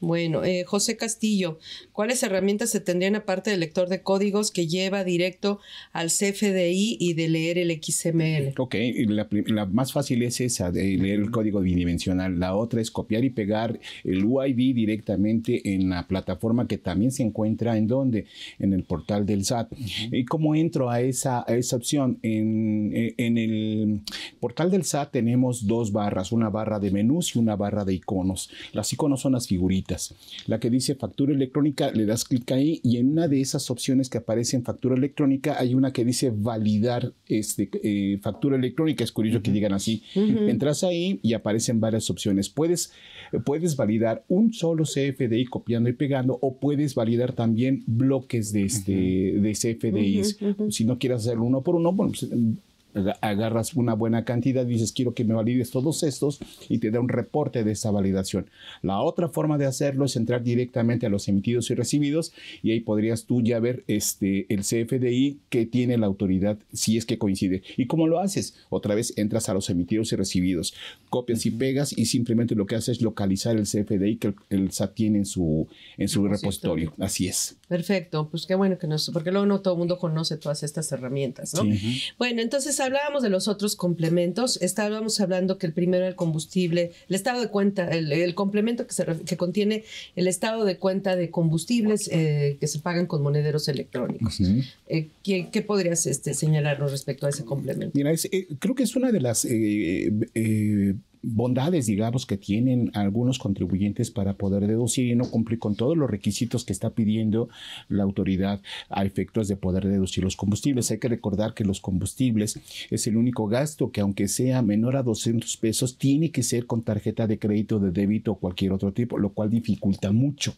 Bueno, eh, José Castillo, ¿cuáles herramientas se tendrían aparte del lector de códigos que lleva directo al CFDI y de leer el XML? Ok, la, más fácil es esa, de leer el código bidimensional. La otra es copiar y pegar el UID directamente en la plataforma que también se encuentra en donde? En el portal del SAT. ¿Y cómo entro a esa, opción? En, e, en el portal del SAT tenemos dos barras, una barra de menús y una barra de iconos. Las iconos son las figuritas la que dice factura electrónica, le das clic ahí y en una de esas opciones que aparece en factura electrónica hay una que dice validar este, eh, factura electrónica. Es curioso que digan así. Entras ahí y aparecen varias opciones. Puedes, puedes validar un solo CFDI copiando y pegando o puedes validar también bloques de, este, de CFDIs. Si no quieres hacerlo uno por uno, bueno, pues, agarras una buena cantidad dices, quiero que me valides todos estos y te da un reporte de esa validación. La otra forma de hacerlo es entrar directamente a los emitidos y recibidos y ahí podrías tú ya ver este, el CFDI que tiene la autoridad si es que coincide. ¿Y cómo lo haces? Otra vez entras a los emitidos y recibidos, copias y pegas y simplemente lo que haces es localizar el CFDI que el, SAT tiene en su, en su repositorio. Así es. Perfecto, pues qué bueno que nos, porque luego no todo el mundo conoce todas estas herramientas, ¿no? Bueno, entonces hablábamos de los otros complementos, estábamos hablando que el primero era el combustible, el estado de cuenta, el, complemento que, se, que contiene el estado de cuenta de combustibles eh, que se pagan con monederos electrónicos. Eh, ¿qué, podrías este, señalarnos respecto a ese complemento? Mira, eh, creo que es una de las bondades, digamos, que tienen algunos contribuyentes para poder deducir y no cumplir con todos los requisitos que está pidiendo la autoridad a efectos de poder deducir los combustibles. Hay que recordar que los combustibles es el único gasto que, aunque sea menor a 200 pesos, tiene que ser con tarjeta de crédito, de débito o cualquier otro tipo, lo cual dificulta mucho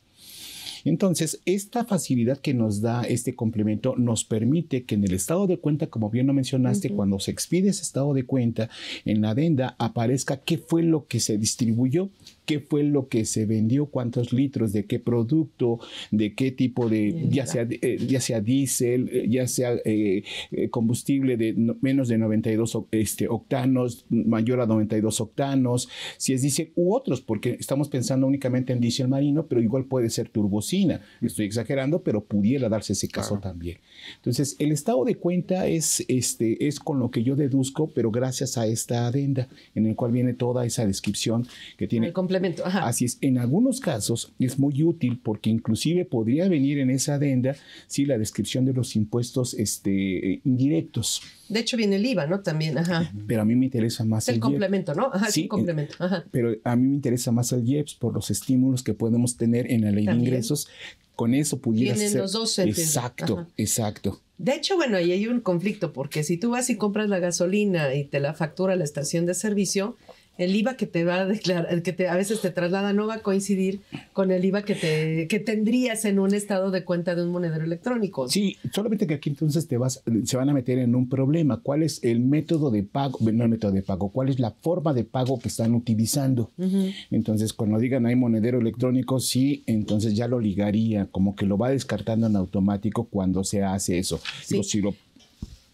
entonces, esta facilidad que nos da este complemento nos permite que en el estado de cuenta, como bien lo mencionaste, cuando se expide ese estado de cuenta, en la adenda aparezca qué fue lo que se distribuyó qué fue lo que se vendió, cuántos litros, de qué producto, de qué tipo de, ya sea, eh, ya sea diésel, eh, ya sea eh, combustible de menos de 92 este, octanos, mayor a 92 octanos, si es diésel u otros, porque estamos pensando únicamente en diésel marino, pero igual puede ser turbocina. Estoy exagerando, pero pudiera darse ese caso también. Entonces, el estado de cuenta es, este, es con lo que yo deduzco, pero gracias a esta adenda en el cual viene toda esa descripción que tiene. Así es, en algunos casos es muy útil porque inclusive podría venir en esa adenda si la descripción de los impuestos este, indirectos. De hecho viene el IVA, ¿no? También, ajá. Pero a mí me interesa más el, el e complemento, ¿no? sí, eh, complemento. Pero a mí me interesa más el IEPS por los estímulos que podemos tener en la ley de ingresos. Con eso pudiera Vienen ser... los dos. Exacto, exacto. De hecho, bueno, ahí hay un conflicto porque si tú vas y compras la gasolina y te la factura la estación de servicio, el IVA que te va a declarar, que te, a veces te traslada, no va a coincidir con el IVA que, te, que tendrías en un estado de cuenta de un monedero electrónico. Sí, solamente que aquí entonces te vas, se van a meter en un problema. ¿Cuál es el método de pago? No el método de pago, ¿cuál es la forma de pago que están utilizando? Entonces, cuando digan hay monedero electrónico, sí, entonces ya lo ligaría, como que lo va descartando en automático cuando se hace eso. Sí.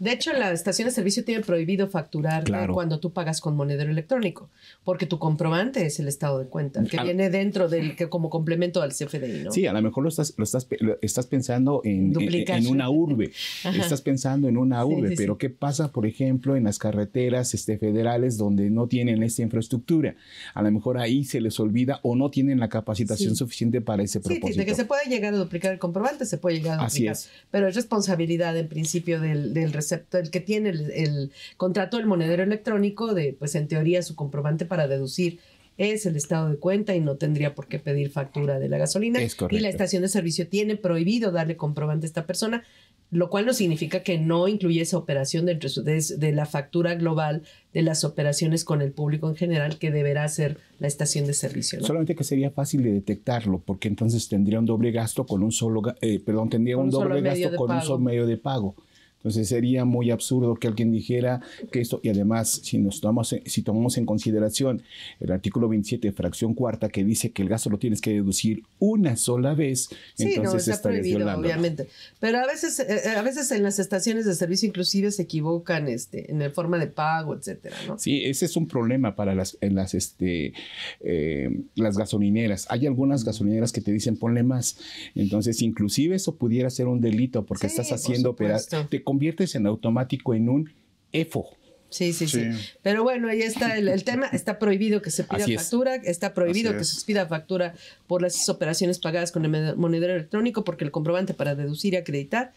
De hecho, la estación de servicio tiene prohibido facturar cuando tú pagas con monedero electrónico, porque tu comprobante es el estado de cuenta, que viene dentro del que como complemento al CFDI, ¿no? Sí, a lo mejor lo estás, lo estás, estás pensando en, en, una urbe, [LAUGHS] estás pensando en una urbe, pero ¿qué pasa, por ejemplo, en las carreteras este, federales donde no tienen esta infraestructura? A lo mejor ahí se les olvida o no tienen la capacitación suficiente para ese propósito. Sí, de que se puede llegar a duplicar el comprobante, se puede llegar a duplicar. Así Pero es responsabilidad en principio del, del el que tiene el, contrato del monedero electrónico, de, pues en teoría su comprobante para deducir es el estado de cuenta y no tendría por qué pedir factura de la gasolina. Y la estación de servicio tiene prohibido darle comprobante a esta persona, lo cual no significa que no incluya esa operación dentro de, de, la factura global de las operaciones con el público en general que deberá hacer la estación de servicio. Solamente que sería fácil de detectarlo, porque entonces tendría un doble gasto con un solo, eh, perdón, tendría un, doble gasto con un solo medio de pago. Entonces sería muy absurdo que alguien dijera que esto, y además si, nos tomamos, si tomamos en consideración el artículo 27, fracción cuarta, que dice que el gasto lo tienes que deducir una sola vez, sí, entonces no, está prohibido, obviamente. Pero a veces, eh, eh, a veces en las estaciones de servicio inclusive se equivocan este, en el forma de pago, etcétera, ¿no? Sí, ese es un problema para las, en las, este, eh, las gasolineras. Hay algunas gasolineras que te dicen ponle más. Entonces, inclusive eso pudiera ser un delito porque estás haciendo operaciones conviertes en automático en un EFO. Sí, sí, sí, Pero bueno, ahí está el, tema. Está prohibido que se pida factura, está prohibido que se pida factura por las operaciones pagadas con el monedero electrónico porque el comprobante para deducir y acreditar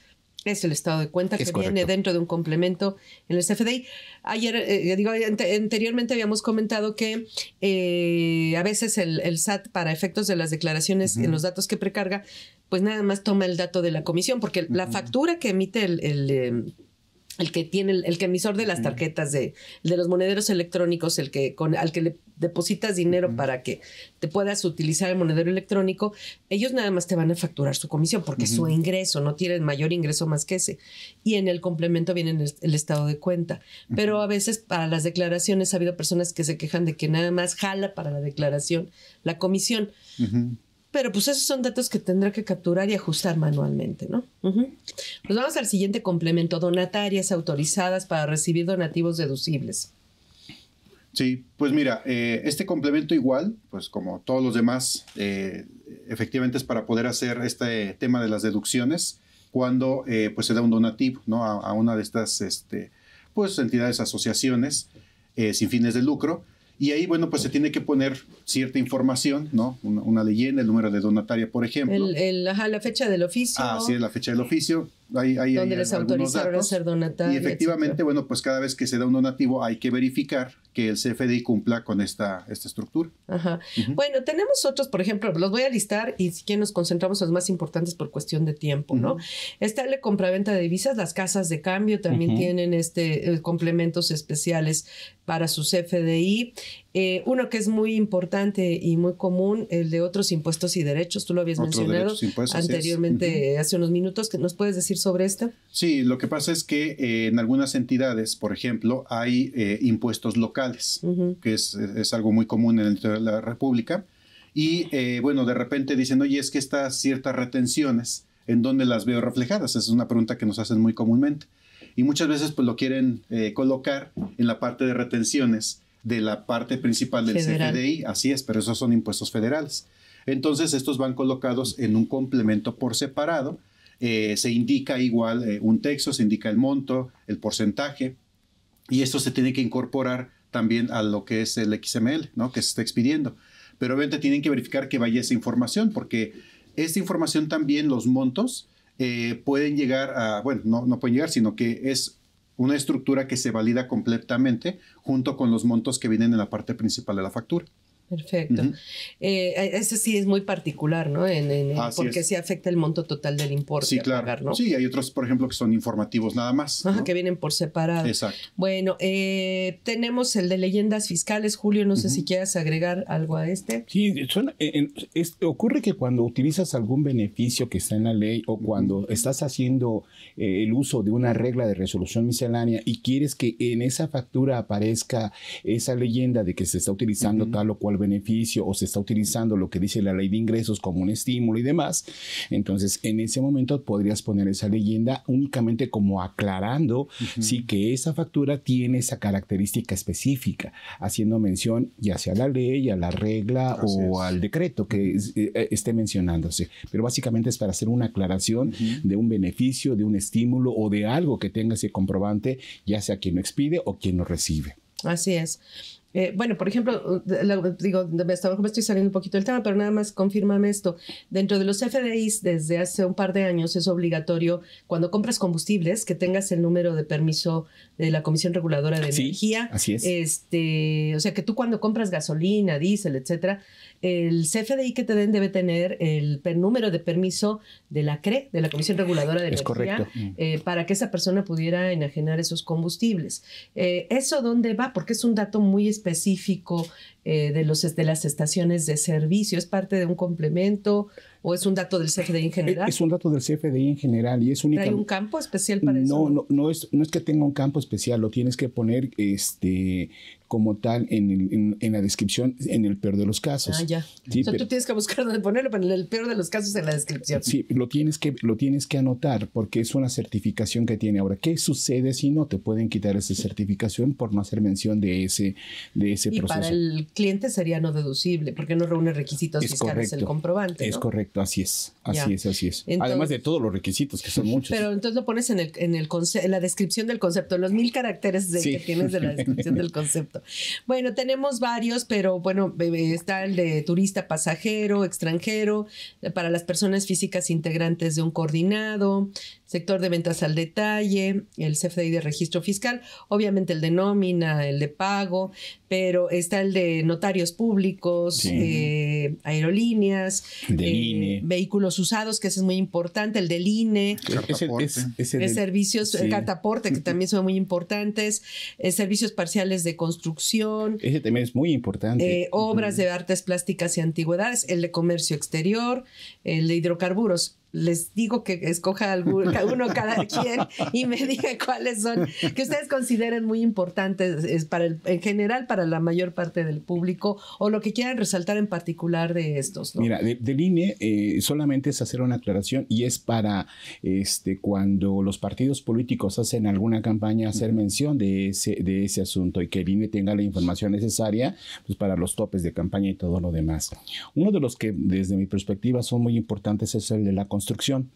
es el estado de cuenta que viene dentro de un complemento en el CFDI. Ayer, eh, digo, anteriormente habíamos comentado que eh, a veces el, SAT para efectos de las declaraciones en los datos que precarga, pues nada más toma el dato de la comisión, porque la factura que emite el, el eh, el que tiene el, que emisor de las tarjetas de, de los monederos electrónicos, el que con, al que le depositas dinero para que te puedas utilizar el monedero electrónico, ellos nada más te van a facturar su comisión porque su ingreso no tienen mayor ingreso más que ese. Y en el complemento viene el, estado de cuenta. Pero a veces para las declaraciones ha habido personas que se quejan de que nada más jala para la declaración la comisión. Pero pues esos son datos que tendrá que capturar y ajustar manualmente, ¿no? Pues vamos al siguiente complemento, donatarias autorizadas para recibir donativos deducibles. Sí, pues mira, eh, este complemento igual, pues como todos los demás, eh, efectivamente es para poder hacer este tema de las deducciones cuando eh, pues se da un donativo, ¿no? A, una de estas, este, pues entidades, asociaciones sin fines de lucro y ahí, bueno, pues se tiene que poner cierta información, ¿no? Una, leyenda, el número de donataria, por ejemplo. El, ajá, la fecha del oficio. Ah, sí, la fecha del oficio donde les autorizaron a hacer donatarios. Y efectivamente, bueno, pues cada vez que se da un donativo hay que verificar que el CFDI cumpla con esta, esta estructura. Ajá. Bueno, tenemos otros, por ejemplo, los voy a listar y si quieren nos concentramos en los más importantes por cuestión de tiempo, no ¿no? Está la compraventa de divisas, las casas de cambio también tienen este eh, complementos especiales para su CFDI. Eh, uno que es muy importante y muy común, el de otros impuestos y derechos, tú lo habías mencionado anteriormente, hace unos minutos, que nos puedes decir sobre esto? Sí, lo que pasa es que eh, en algunas entidades, por ejemplo, hay eh, impuestos locales, que es, algo muy común en el de la República. Y eh, bueno, de repente dicen, oye, es que estas ciertas retenciones, ¿en dónde las veo reflejadas? es una pregunta que nos hacen muy comúnmente. Y muchas veces pues lo quieren colocar en la parte de retenciones de la parte principal del Federal. CFDI, así es, pero esos son impuestos federales. Entonces, estos van colocados en un complemento por separado eh, se indica igual eh, un texto, se indica el monto, el porcentaje, y esto se tiene que incorporar también a lo que es el XML, Que se está expidiendo. Pero obviamente tienen que verificar que vaya esa información, porque esta información también, los montos, eh, pueden llegar a, bueno, no, no pueden llegar, sino que es una estructura que se valida completamente junto con los montos que vienen en la parte principal de la factura. Perfecto. Eh, e, ese sí es muy particular, ¿no? En, porque sí afecta el monto total del importe. Sí, claro. ¿no? Sí, hay otros, por ejemplo, que son informativos nada más. Ajá, que vienen por separado. Exacto. Bueno, eh, tenemos el de leyendas fiscales. Julio, no sé si quieras agregar algo a este. Sí, ocurre que cuando utilizas algún beneficio que está en la ley o cuando estás haciendo eh, el uso de una regla de resolución miscelánea y quieres que en esa factura aparezca esa leyenda de que se está utilizando tal o cual beneficio o se está utilizando lo que dice la ley de ingresos como un estímulo y demás, entonces en ese momento podrías poner esa leyenda únicamente como aclarando si que esa factura tiene esa característica específica, haciendo mención ya sea a la ley, a la regla o al decreto que eh, eh, esté mencionándose. Pero básicamente es para hacer una aclaración de un beneficio, de un estímulo o de algo que tenga ese comprobante, ya sea quien lo expide o quien lo recibe. Así es. Eh, bueno, por ejemplo, digo, me estoy saliendo un poquito del tema, pero nada más confírmame esto. Dentro de los CFDIs, desde hace un par de años es obligatorio, cuando compras combustibles, que tengas el número de permiso de la Comisión Reguladora de Energía. Así es. Este, o sea, que tú cuando compras gasolina, diésel, etcétera, el CFDI que te den debe tener el número de permiso de la CRE, de la Comisión Reguladora de Energía, eh, mm. para que esa persona pudiera enajenar esos combustibles. Eh, ¿Eso dónde va? Porque es un dato muy específico eh, de, los, de las estaciones de servicio? ¿Es parte de un complemento o es un dato del CFDI en eh, general? Es un dato del CFDI en general y es única. ¿Hay un campo especial para no, eso? No, no es, no es que tenga un campo especial, lo tienes que poner este, como tal en, en, la descripción en el peor de los casos. Ah, ya. o sea, tú tienes que buscar dónde ponerlo, pero en el peor de los casos en la descripción. Sí, lo tienes, que, lo tienes que anotar porque es una certificación que tiene. Ahora, ¿qué sucede si no te pueden quitar esa certificación por no hacer mención de ese, de ese proceso? Para el cliente sería no deducible porque no reúne requisitos fiscales el comprobante. Es correcto, así es, así es, así es. Además de todos los requisitos, que son [LAUGHS] muchos. Pero entonces lo pones en, el, en, el la descripción del concepto, los mil caracteres que tienes de la descripción [LAUGHS] del concepto. Bueno, tenemos varios, pero bueno, eh, está el de turista pasajero, extranjero, para las personas físicas integrantes de un coordinado, sector de ventas al detalle, el CFDI de registro fiscal, obviamente el de nómina, el de pago, pero está el de notarios públicos, eh, aerolíneas, eh, e. vehículos usados, que ese es muy importante, el del INE, eh, servicios, de que también son muy importantes, servicios parciales de construcción. Ese también es muy importante. obras de artes plásticas y antigüedades, el de comercio exterior, el de hidrocarburos les digo que escoja [LAUGHS] uno cada quien y me diga cuáles son, que ustedes consideren muy importantes es para en general para la mayor parte del público o lo que quieran resaltar en particular de estos. Mira, del INE eh, solamente es hacer una aclaración y es para este, cuando los partidos políticos hacen alguna campaña hacer mención de ese, de ese asunto y que el INE tenga la información necesaria pues, para los topes de campaña y todo lo demás. Uno de los que desde mi perspectiva son muy importantes es el de la construcción construcción.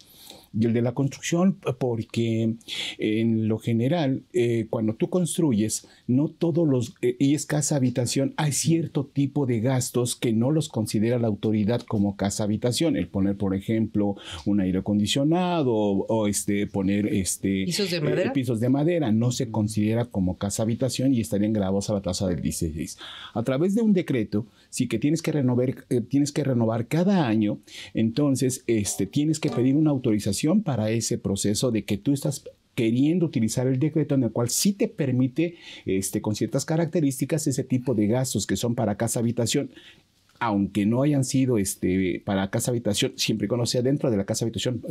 Y el de la construcción, porque en lo general, eh, cuando tú construyes, no todos los, eh, y es casa habitación, hay cierto tipo de gastos que no los considera la autoridad como casa habitación. El poner, por ejemplo, un aire acondicionado o, este, poner este, ¿Pisos, de eh, madera? no se considera como casa habitación y estarían grabados a la tasa del 16. A través de un decreto, si que tienes que renovar, eh, tienes que renovar cada año, entonces este, tienes que pedir una autorización para ese proceso de que tú estás queriendo utilizar el decreto en el cual sí te permite, este, con ciertas características, ese tipo de gastos que son para casa habitación aunque no hayan sido este, para casa habitación, siempre cuando sea dentro de la casa habitación.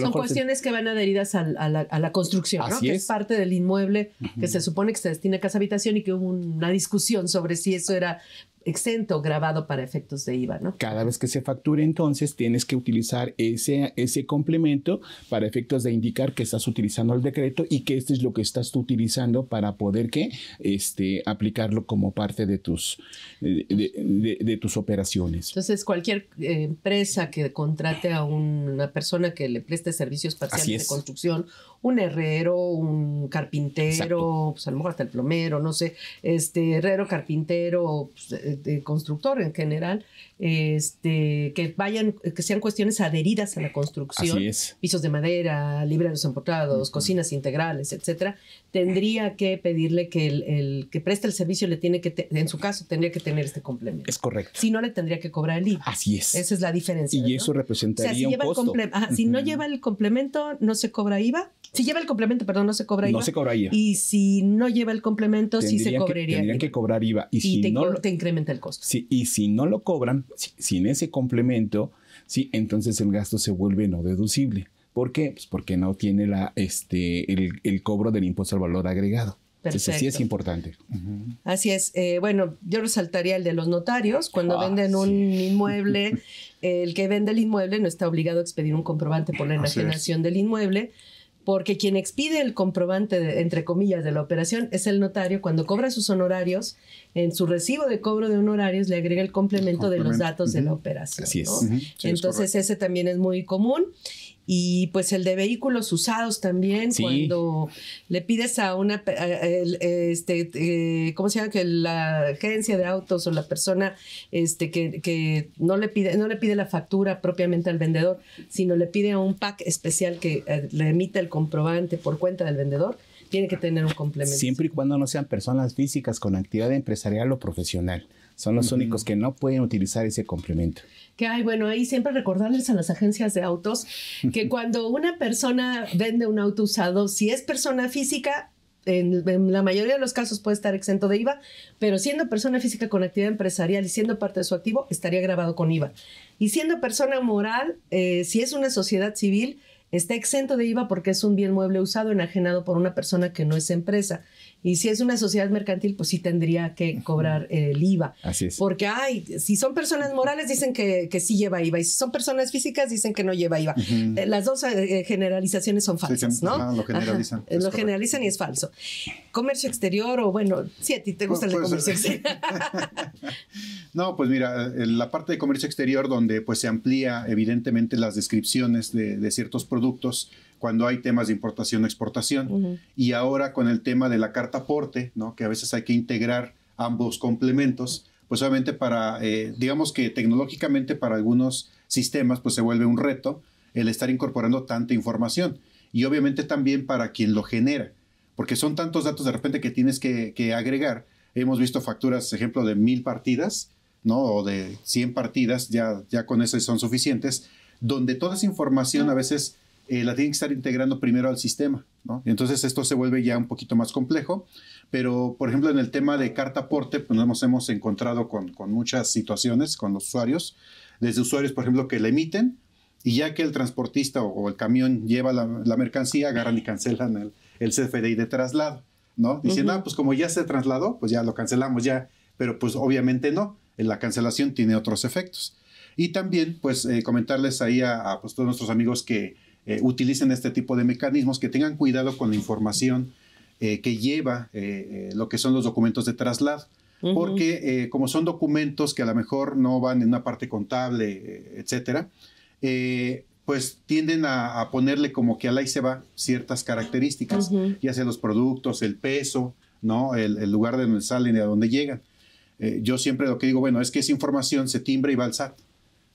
Son cuestiones que van adheridas a, la, construcción, es. que es parte del inmueble que se supone que se destina a casa habitación y que hubo una discusión sobre si eso era exento grabado para efectos de IVA, ¿no? Cada vez que se facture, entonces tienes que utilizar ese, ese complemento para efectos de indicar que estás utilizando el decreto y que este es lo que estás tú utilizando para poder que este, aplicarlo como parte de tus, de, tus operaciones. Entonces, cualquier eh, empresa que contrate a una persona que le preste servicios parciales de construcción un herrero, un carpintero, pues a lo mejor hasta el plomero, no sé, este herrero, carpintero, pues, constructor en general, este, que vayan, que sean cuestiones adheridas a la construcción, pisos de madera, libreros empotrados, cocinas integrales, etcétera, tendría que pedirle que el, que presta el servicio le tiene que, en su caso, tendría que tener este complemento. Es correcto. Si no, le tendría que cobrar el IVA. Así es. Esa es la diferencia. Y eso representaría o sea, si un costo. Si no lleva el complemento, no se cobra IVA. Si lleva el complemento, perdón, no se cobra IVA. No se cobra IVA. Y si no lleva el complemento, sí se cobraría. Que, tendrían que cobrar IVA. Y, si te, no te incrementa el costo. Sí, y si no lo cobran, sin ese complemento, sí, entonces el gasto se vuelve no deducible. ¿Por qué? Pues porque no tiene la, este, el, cobro del impuesto al valor agregado. Perfecto. sí es importante. Así es. Eh, bueno, yo resaltaría el de los notarios. Cuando ah, venden un inmueble, [LAUGHS] el que vende el inmueble no está obligado a expedir un comprobante por la enajenación del inmueble porque quien expide el comprobante, entre comillas, de la operación es el notario. Cuando cobra sus honorarios, en su recibo de cobro de honorarios le agrega el complemento, de los datos de la operación. Así es. Entonces ese también es muy común y pues el de vehículos usados también cuando le pides a una este eh, cómo se llama que la agencia de autos o la persona este que, no le pide no le pide la factura propiamente al vendedor sino le pide a un pack especial que eh, le emita el comprobante por cuenta del vendedor tiene que tener un complemento siempre y cuando no sean personas físicas con actividad empresarial o profesional son los únicos que no pueden utilizar ese complemento que hay, bueno, ahí siempre recordarles a las agencias de autos que [LAUGHS] cuando una persona vende un auto usado, si es persona física, en, la mayoría de los casos puede estar exento de IVA, pero siendo persona física con actividad empresarial y siendo parte de su activo, estaría grabado con IVA. Y siendo persona moral, eh, si es una sociedad civil, está exento de IVA porque es un bien mueble usado enajenado por una persona que no es empresa. Y si es una sociedad mercantil, pues sí tendría que cobrar eh, el IVA. Así es. Porque, ay, si son personas morales, dicen que, que, sí lleva IVA. Y si son personas físicas, dicen que no lleva IVA. Eh, las dos eh, generalizaciones son falsas, ¿no? lo generalizan. lo generalizan y es falso. Comercio exterior, o bueno, si a ti te gusta el comercio exterior. [LAUGHS] [LAUGHS] no, pues mira, la parte de comercio exterior donde pues se amplía evidentemente las descripciones de, de ciertos productos cuando hay temas de importación-exportación. Y ahora con el tema de la carta aporte, ¿no? que a veces hay que integrar ambos complementos, pues obviamente para, eh, digamos que tecnológicamente para algunos sistemas, pues se vuelve un reto el estar incorporando tanta información. Y obviamente también para quien lo genera, porque son tantos datos de repente que tienes que, agregar. Hemos visto facturas, ejemplo, de mil partidas, ¿no? O de cien partidas, ya, ya con eso son suficientes, donde toda esa información a veces eh, la tienen que estar integrando primero al sistema. Entonces esto se vuelve ya un poquito más complejo, pero por ejemplo en el tema de carta aporte, pues nos hemos encontrado con, muchas situaciones con los usuarios, desde usuarios por ejemplo que le emiten y ya que el transportista o, el camión lleva la, mercancía, agarran y cancelan el, CFDI de traslado, ¿no? Diciendo, ah, pues como ya se trasladó, pues ya lo cancelamos ya, pero pues obviamente no, la cancelación tiene otros efectos. Y también, pues, eh, comentarles ahí a, pues, todos nuestros amigos que, eh, utilicen este tipo de mecanismos, que tengan cuidado con la información eh, que lleva eh, lo que son los documentos de traslado. Porque como son documentos que a lo mejor no van en una parte contable, etcétera, pues tienden a, ponerle como que a la se va ciertas características, ya sea los productos, el peso, ¿no? El, el lugar de donde salen y a dónde llegan. yo siempre lo que digo, bueno, es que esa información se timbra y va al SAT,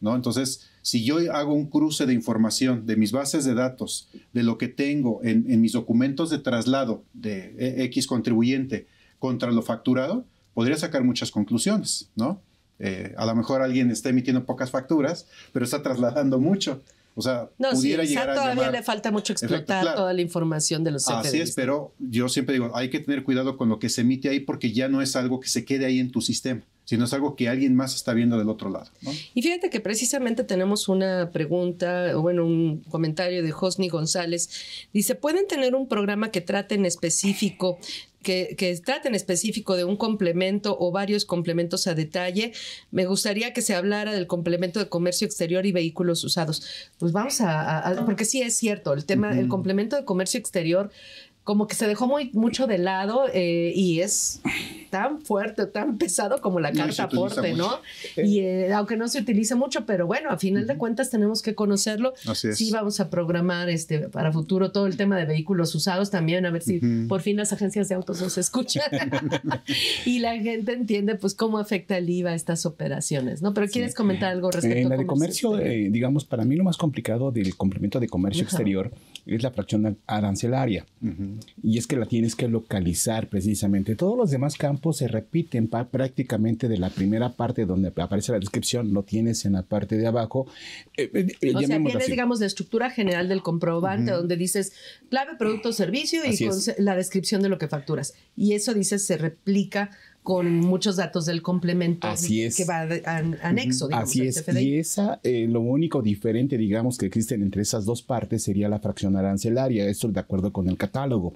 ¿no? Entonces, si yo hago un cruce de información de mis bases de datos, de lo que tengo en, mis documentos de traslado de e, X contribuyente contra lo facturado, podría sacar muchas conclusiones, ¿no? Eh, a lo mejor alguien está emitiendo pocas facturas, pero está trasladando mucho. O sea, pudiera llegar a todavía le falta mucho explotar toda la información de los CFDs. Así es, pero yo siempre digo, hay que tener cuidado con lo que se emite ahí porque ya no es algo que se quede ahí en tu sistema sino es algo que alguien más está viendo del otro lado. Y fíjate que precisamente tenemos una pregunta, o bueno, un comentario de Hosni González. Dice, ¿pueden tener un programa que trate en específico que, que trate en específico de un complemento o varios complementos a detalle. Me gustaría que se hablara del complemento de comercio exterior y vehículos usados. Pues vamos a, porque sí es cierto, el tema, el complemento de comercio exterior como que se dejó muy mucho de lado eh, y es tan fuerte, tan pesado como la carta no aporte, ¿no? Y eh, aunque no se utilice mucho, pero bueno, a final de cuentas tenemos que conocerlo. Así Sí vamos a programar este para futuro todo el tema de vehículos usados también, a ver si por fin las agencias de autos nos escuchan [LAUGHS] y la gente entiende pues cómo afecta el IVA a estas operaciones, ¿no? Pero quieres comentar algo respecto a la de comercio, este eh, digamos, para mí lo más complicado del cumplimiento de comercio exterior es la fracción arancelaria. Y es que la tienes que localizar precisamente. Todos los demás campos se repiten prácticamente de la primera parte donde aparece la descripción, lo tienes en la parte de abajo. Eh, eh, o sea, tienes, digamos, la estructura general del comprobante donde dices clave, producto, servicio y la descripción de lo que facturas. Y eso, dices, se replica con muchos datos del complemento que va anexo. Así es. Y eh, lo único diferente, digamos, que existen entre esas dos partes sería la fracción arancelaria, esto de acuerdo con el catálogo.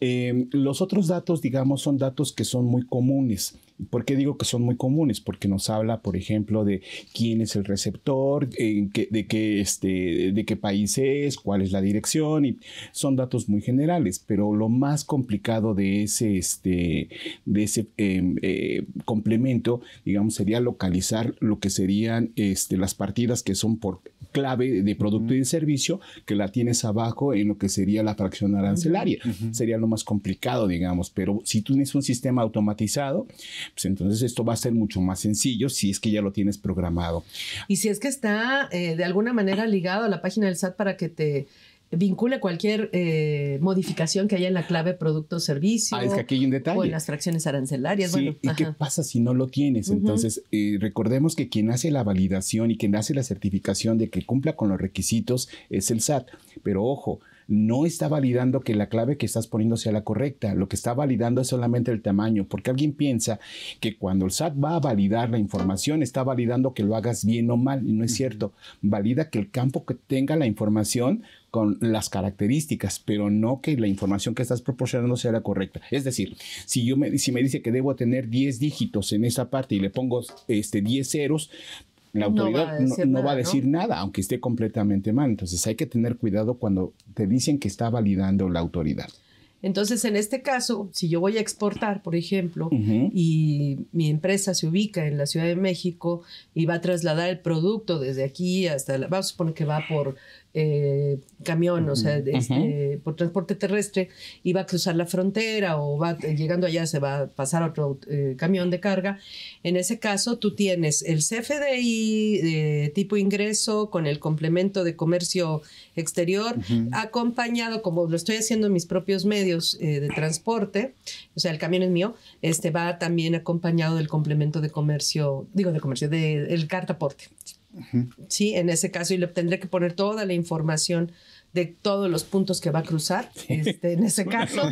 Em, los otros datos, digamos, son datos que son muy comunes ¿Por qué digo que son muy comunes? Porque nos habla, por ejemplo, de quién es el receptor, de, qué, este, de qué país es, cuál es la dirección, y son datos muy generales, pero lo más complicado de ese, este, de ese em, eh, complemento, digamos, sería localizar lo que serían este, las partidas que son por clave de producto y de servicio, que la tienes abajo en lo que sería la fracción arancelaria. Sería lo más complicado, digamos, pero si tú tienes un sistema automatizado, pues, entonces esto va a ser mucho más sencillo si es que ya lo tienes programado. Y si es que está eh, de alguna manera ligado a la página del SAT para que te vincule cualquier eh, modificación que haya en la clave producto servicio. Ah, es que aquí hay un detalle. O en las fracciones arancelarias. Sí, ¿y qué pasa si no lo tienes? Entonces, eh, recordemos que quien hace la validación y quien hace la certificación de que cumpla con los requisitos es el SAT. Pero ojo, no está validando que la clave que estás poniendo sea la correcta. Lo que está validando es solamente el tamaño, porque alguien piensa que cuando el SAT va a validar la información, está validando que lo hagas bien o mal, y no es cierto. Valida que el campo que tenga la información con las características, pero no que la información que estás proporcionando sea la correcta. Es decir, si, yo me, me dice que debo tener 10 dígitos en esa parte y le pongo este, 10 ceros, la autoridad no va a decir, nada, aunque esté completamente mal. Entonces hay que tener cuidado cuando te dicen que está validando la autoridad. Entonces, en este caso, si yo voy a exportar, por ejemplo, y mi empresa se ubica en la Ciudad de México y va a trasladar el producto desde aquí hasta, la, vamos a suponer que va por eh, camión, o sea, este, por transporte terrestre, y va a cruzar la frontera o va llegando allá se va a pasar otro eh, camión de carga. En ese caso, tú tienes el CFDI eh, tipo ingreso con el complemento de comercio exterior, acompañado, como lo estoy haciendo en mis propios medios de transporte, o sea, el camión es mío, este va también acompañado del complemento de comercio, digo de comercio, del cartaporte, cartaporte. Sí, en ese caso, y le tendré que poner toda la información de todos los puntos que va a cruzar, este, en ese [LAUGHS] caso,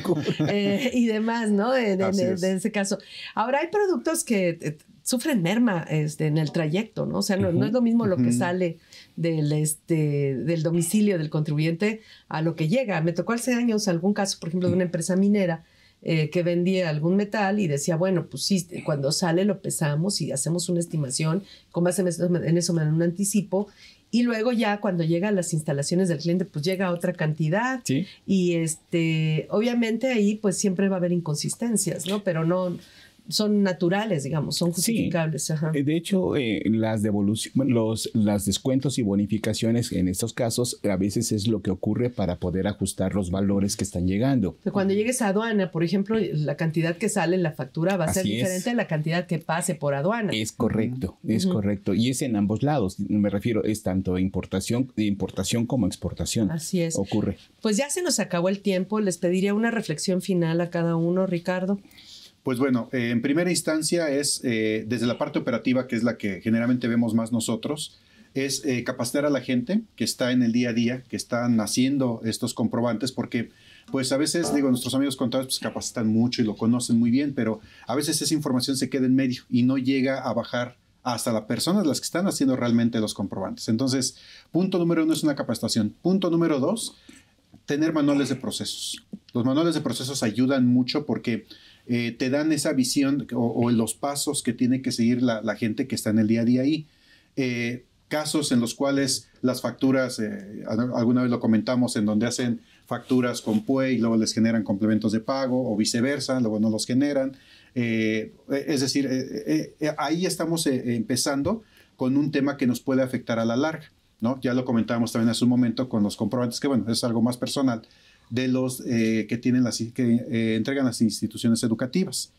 eh, y demás, ¿no? De, ese caso. Ahora, hay productos que eh, sufren merma este, en el oh. trayecto, ¿no? O sea, no, es lo mismo lo que sale este, del domicilio del contribuyente a lo que llega. Me tocó hace años algún caso, por ejemplo, de una empresa minera eh, que vendía algún metal y decía, bueno, pues sí, este, cuando sale lo pesamos y hacemos una estimación, con base en eso, me dan un anticipo y luego ya cuando llega a las instalaciones del cliente, pues llega otra cantidad. Y este, obviamente ahí pues siempre va a haber inconsistencias, ¿no? Pero no, son naturales, digamos, son justificables. Eh, de hecho, eh, las devoluciones, los descuentos y bonificaciones en estos casos a veces es lo que ocurre para poder ajustar los valores que están llegando. cuando llegues a aduana, por ejemplo, la cantidad que sale en la factura va a ser diferente a la cantidad que pase por aduana. Es correcto, es correcto. Y es en ambos lados, me refiero, es tanto importación, importación como exportación. Así es. Ocurre. Pues ya se nos acabó el tiempo, les pediría una reflexión final a cada uno, Ricardo. Pues bueno, eh, en primera instancia es eh, desde la parte operativa, que es la que generalmente vemos más nosotros, es eh, capacitar a la gente que está en el día a día, que están haciendo estos comprobantes, porque pues a veces, digo, nuestros amigos contadores pues, capacitan mucho y lo conocen muy bien, pero a veces esa información se queda en medio y no llega a bajar hasta las personas las que están haciendo realmente los comprobantes. Entonces, punto número uno es una capacitación. Punto número dos, tener manuales de procesos. Los manuales de procesos ayudan mucho porque eh, te dan esa visión o, los pasos que tiene que seguir la, gente que está en el día a día ahí. Eh, casos en los cuales las facturas, eh, alguna vez lo comentamos, en donde hacen facturas con PUE y luego les generan complementos de pago o viceversa, luego no los generan. E, es decir, ahí estamos empezando con un tema que nos puede afectar a la larga. ¿no? Ya lo comentábamos también hace un momento con los comprobantes, que bueno, es algo más personal, de los eh, que, tienen las, que eh, entregan las instituciones educativas.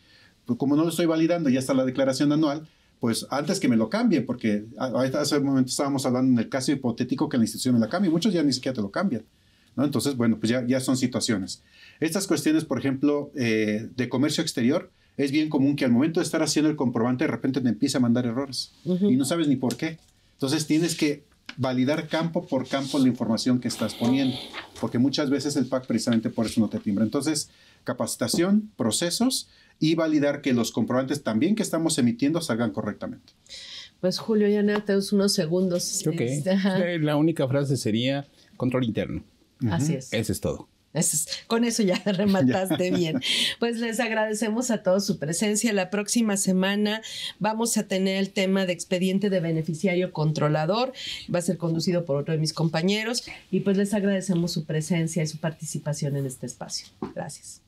Pues, como no lo estoy validando, ya está la declaración anual, pues antes que me lo cambien, porque hace un momento estábamos hablando en el caso hipotético que la institución me la cambie, muchos ya ni siquiera te lo cambian. ¿no? Entonces, bueno, pues ya, ya son situaciones. Estas cuestiones, por ejemplo, eh, de comercio exterior, es bien común que al momento de estar haciendo el comprobante, de repente te empieza a mandar errores y no sabes ni por qué. Entonces tienes que validar campo por campo la información que estás poniendo, porque muchas veces el PAC precisamente por eso no te timbra. Entonces, capacitación, procesos y validar que los comprobantes también que estamos emitiendo salgan correctamente. Pues Julio, ya nada, unos segundos. Este, eh, la única frase sería control interno. Así es. Ese es todo con eso [LAUGHS] ya remataste bien. Pues les agradecemos a todos su presencia. La próxima semana vamos a tener el tema de expediente de beneficiario controlador. Va a ser conducido por otro de mis compañeros. Y pues les agradecemos su presencia y su participación en este espacio. Gracias.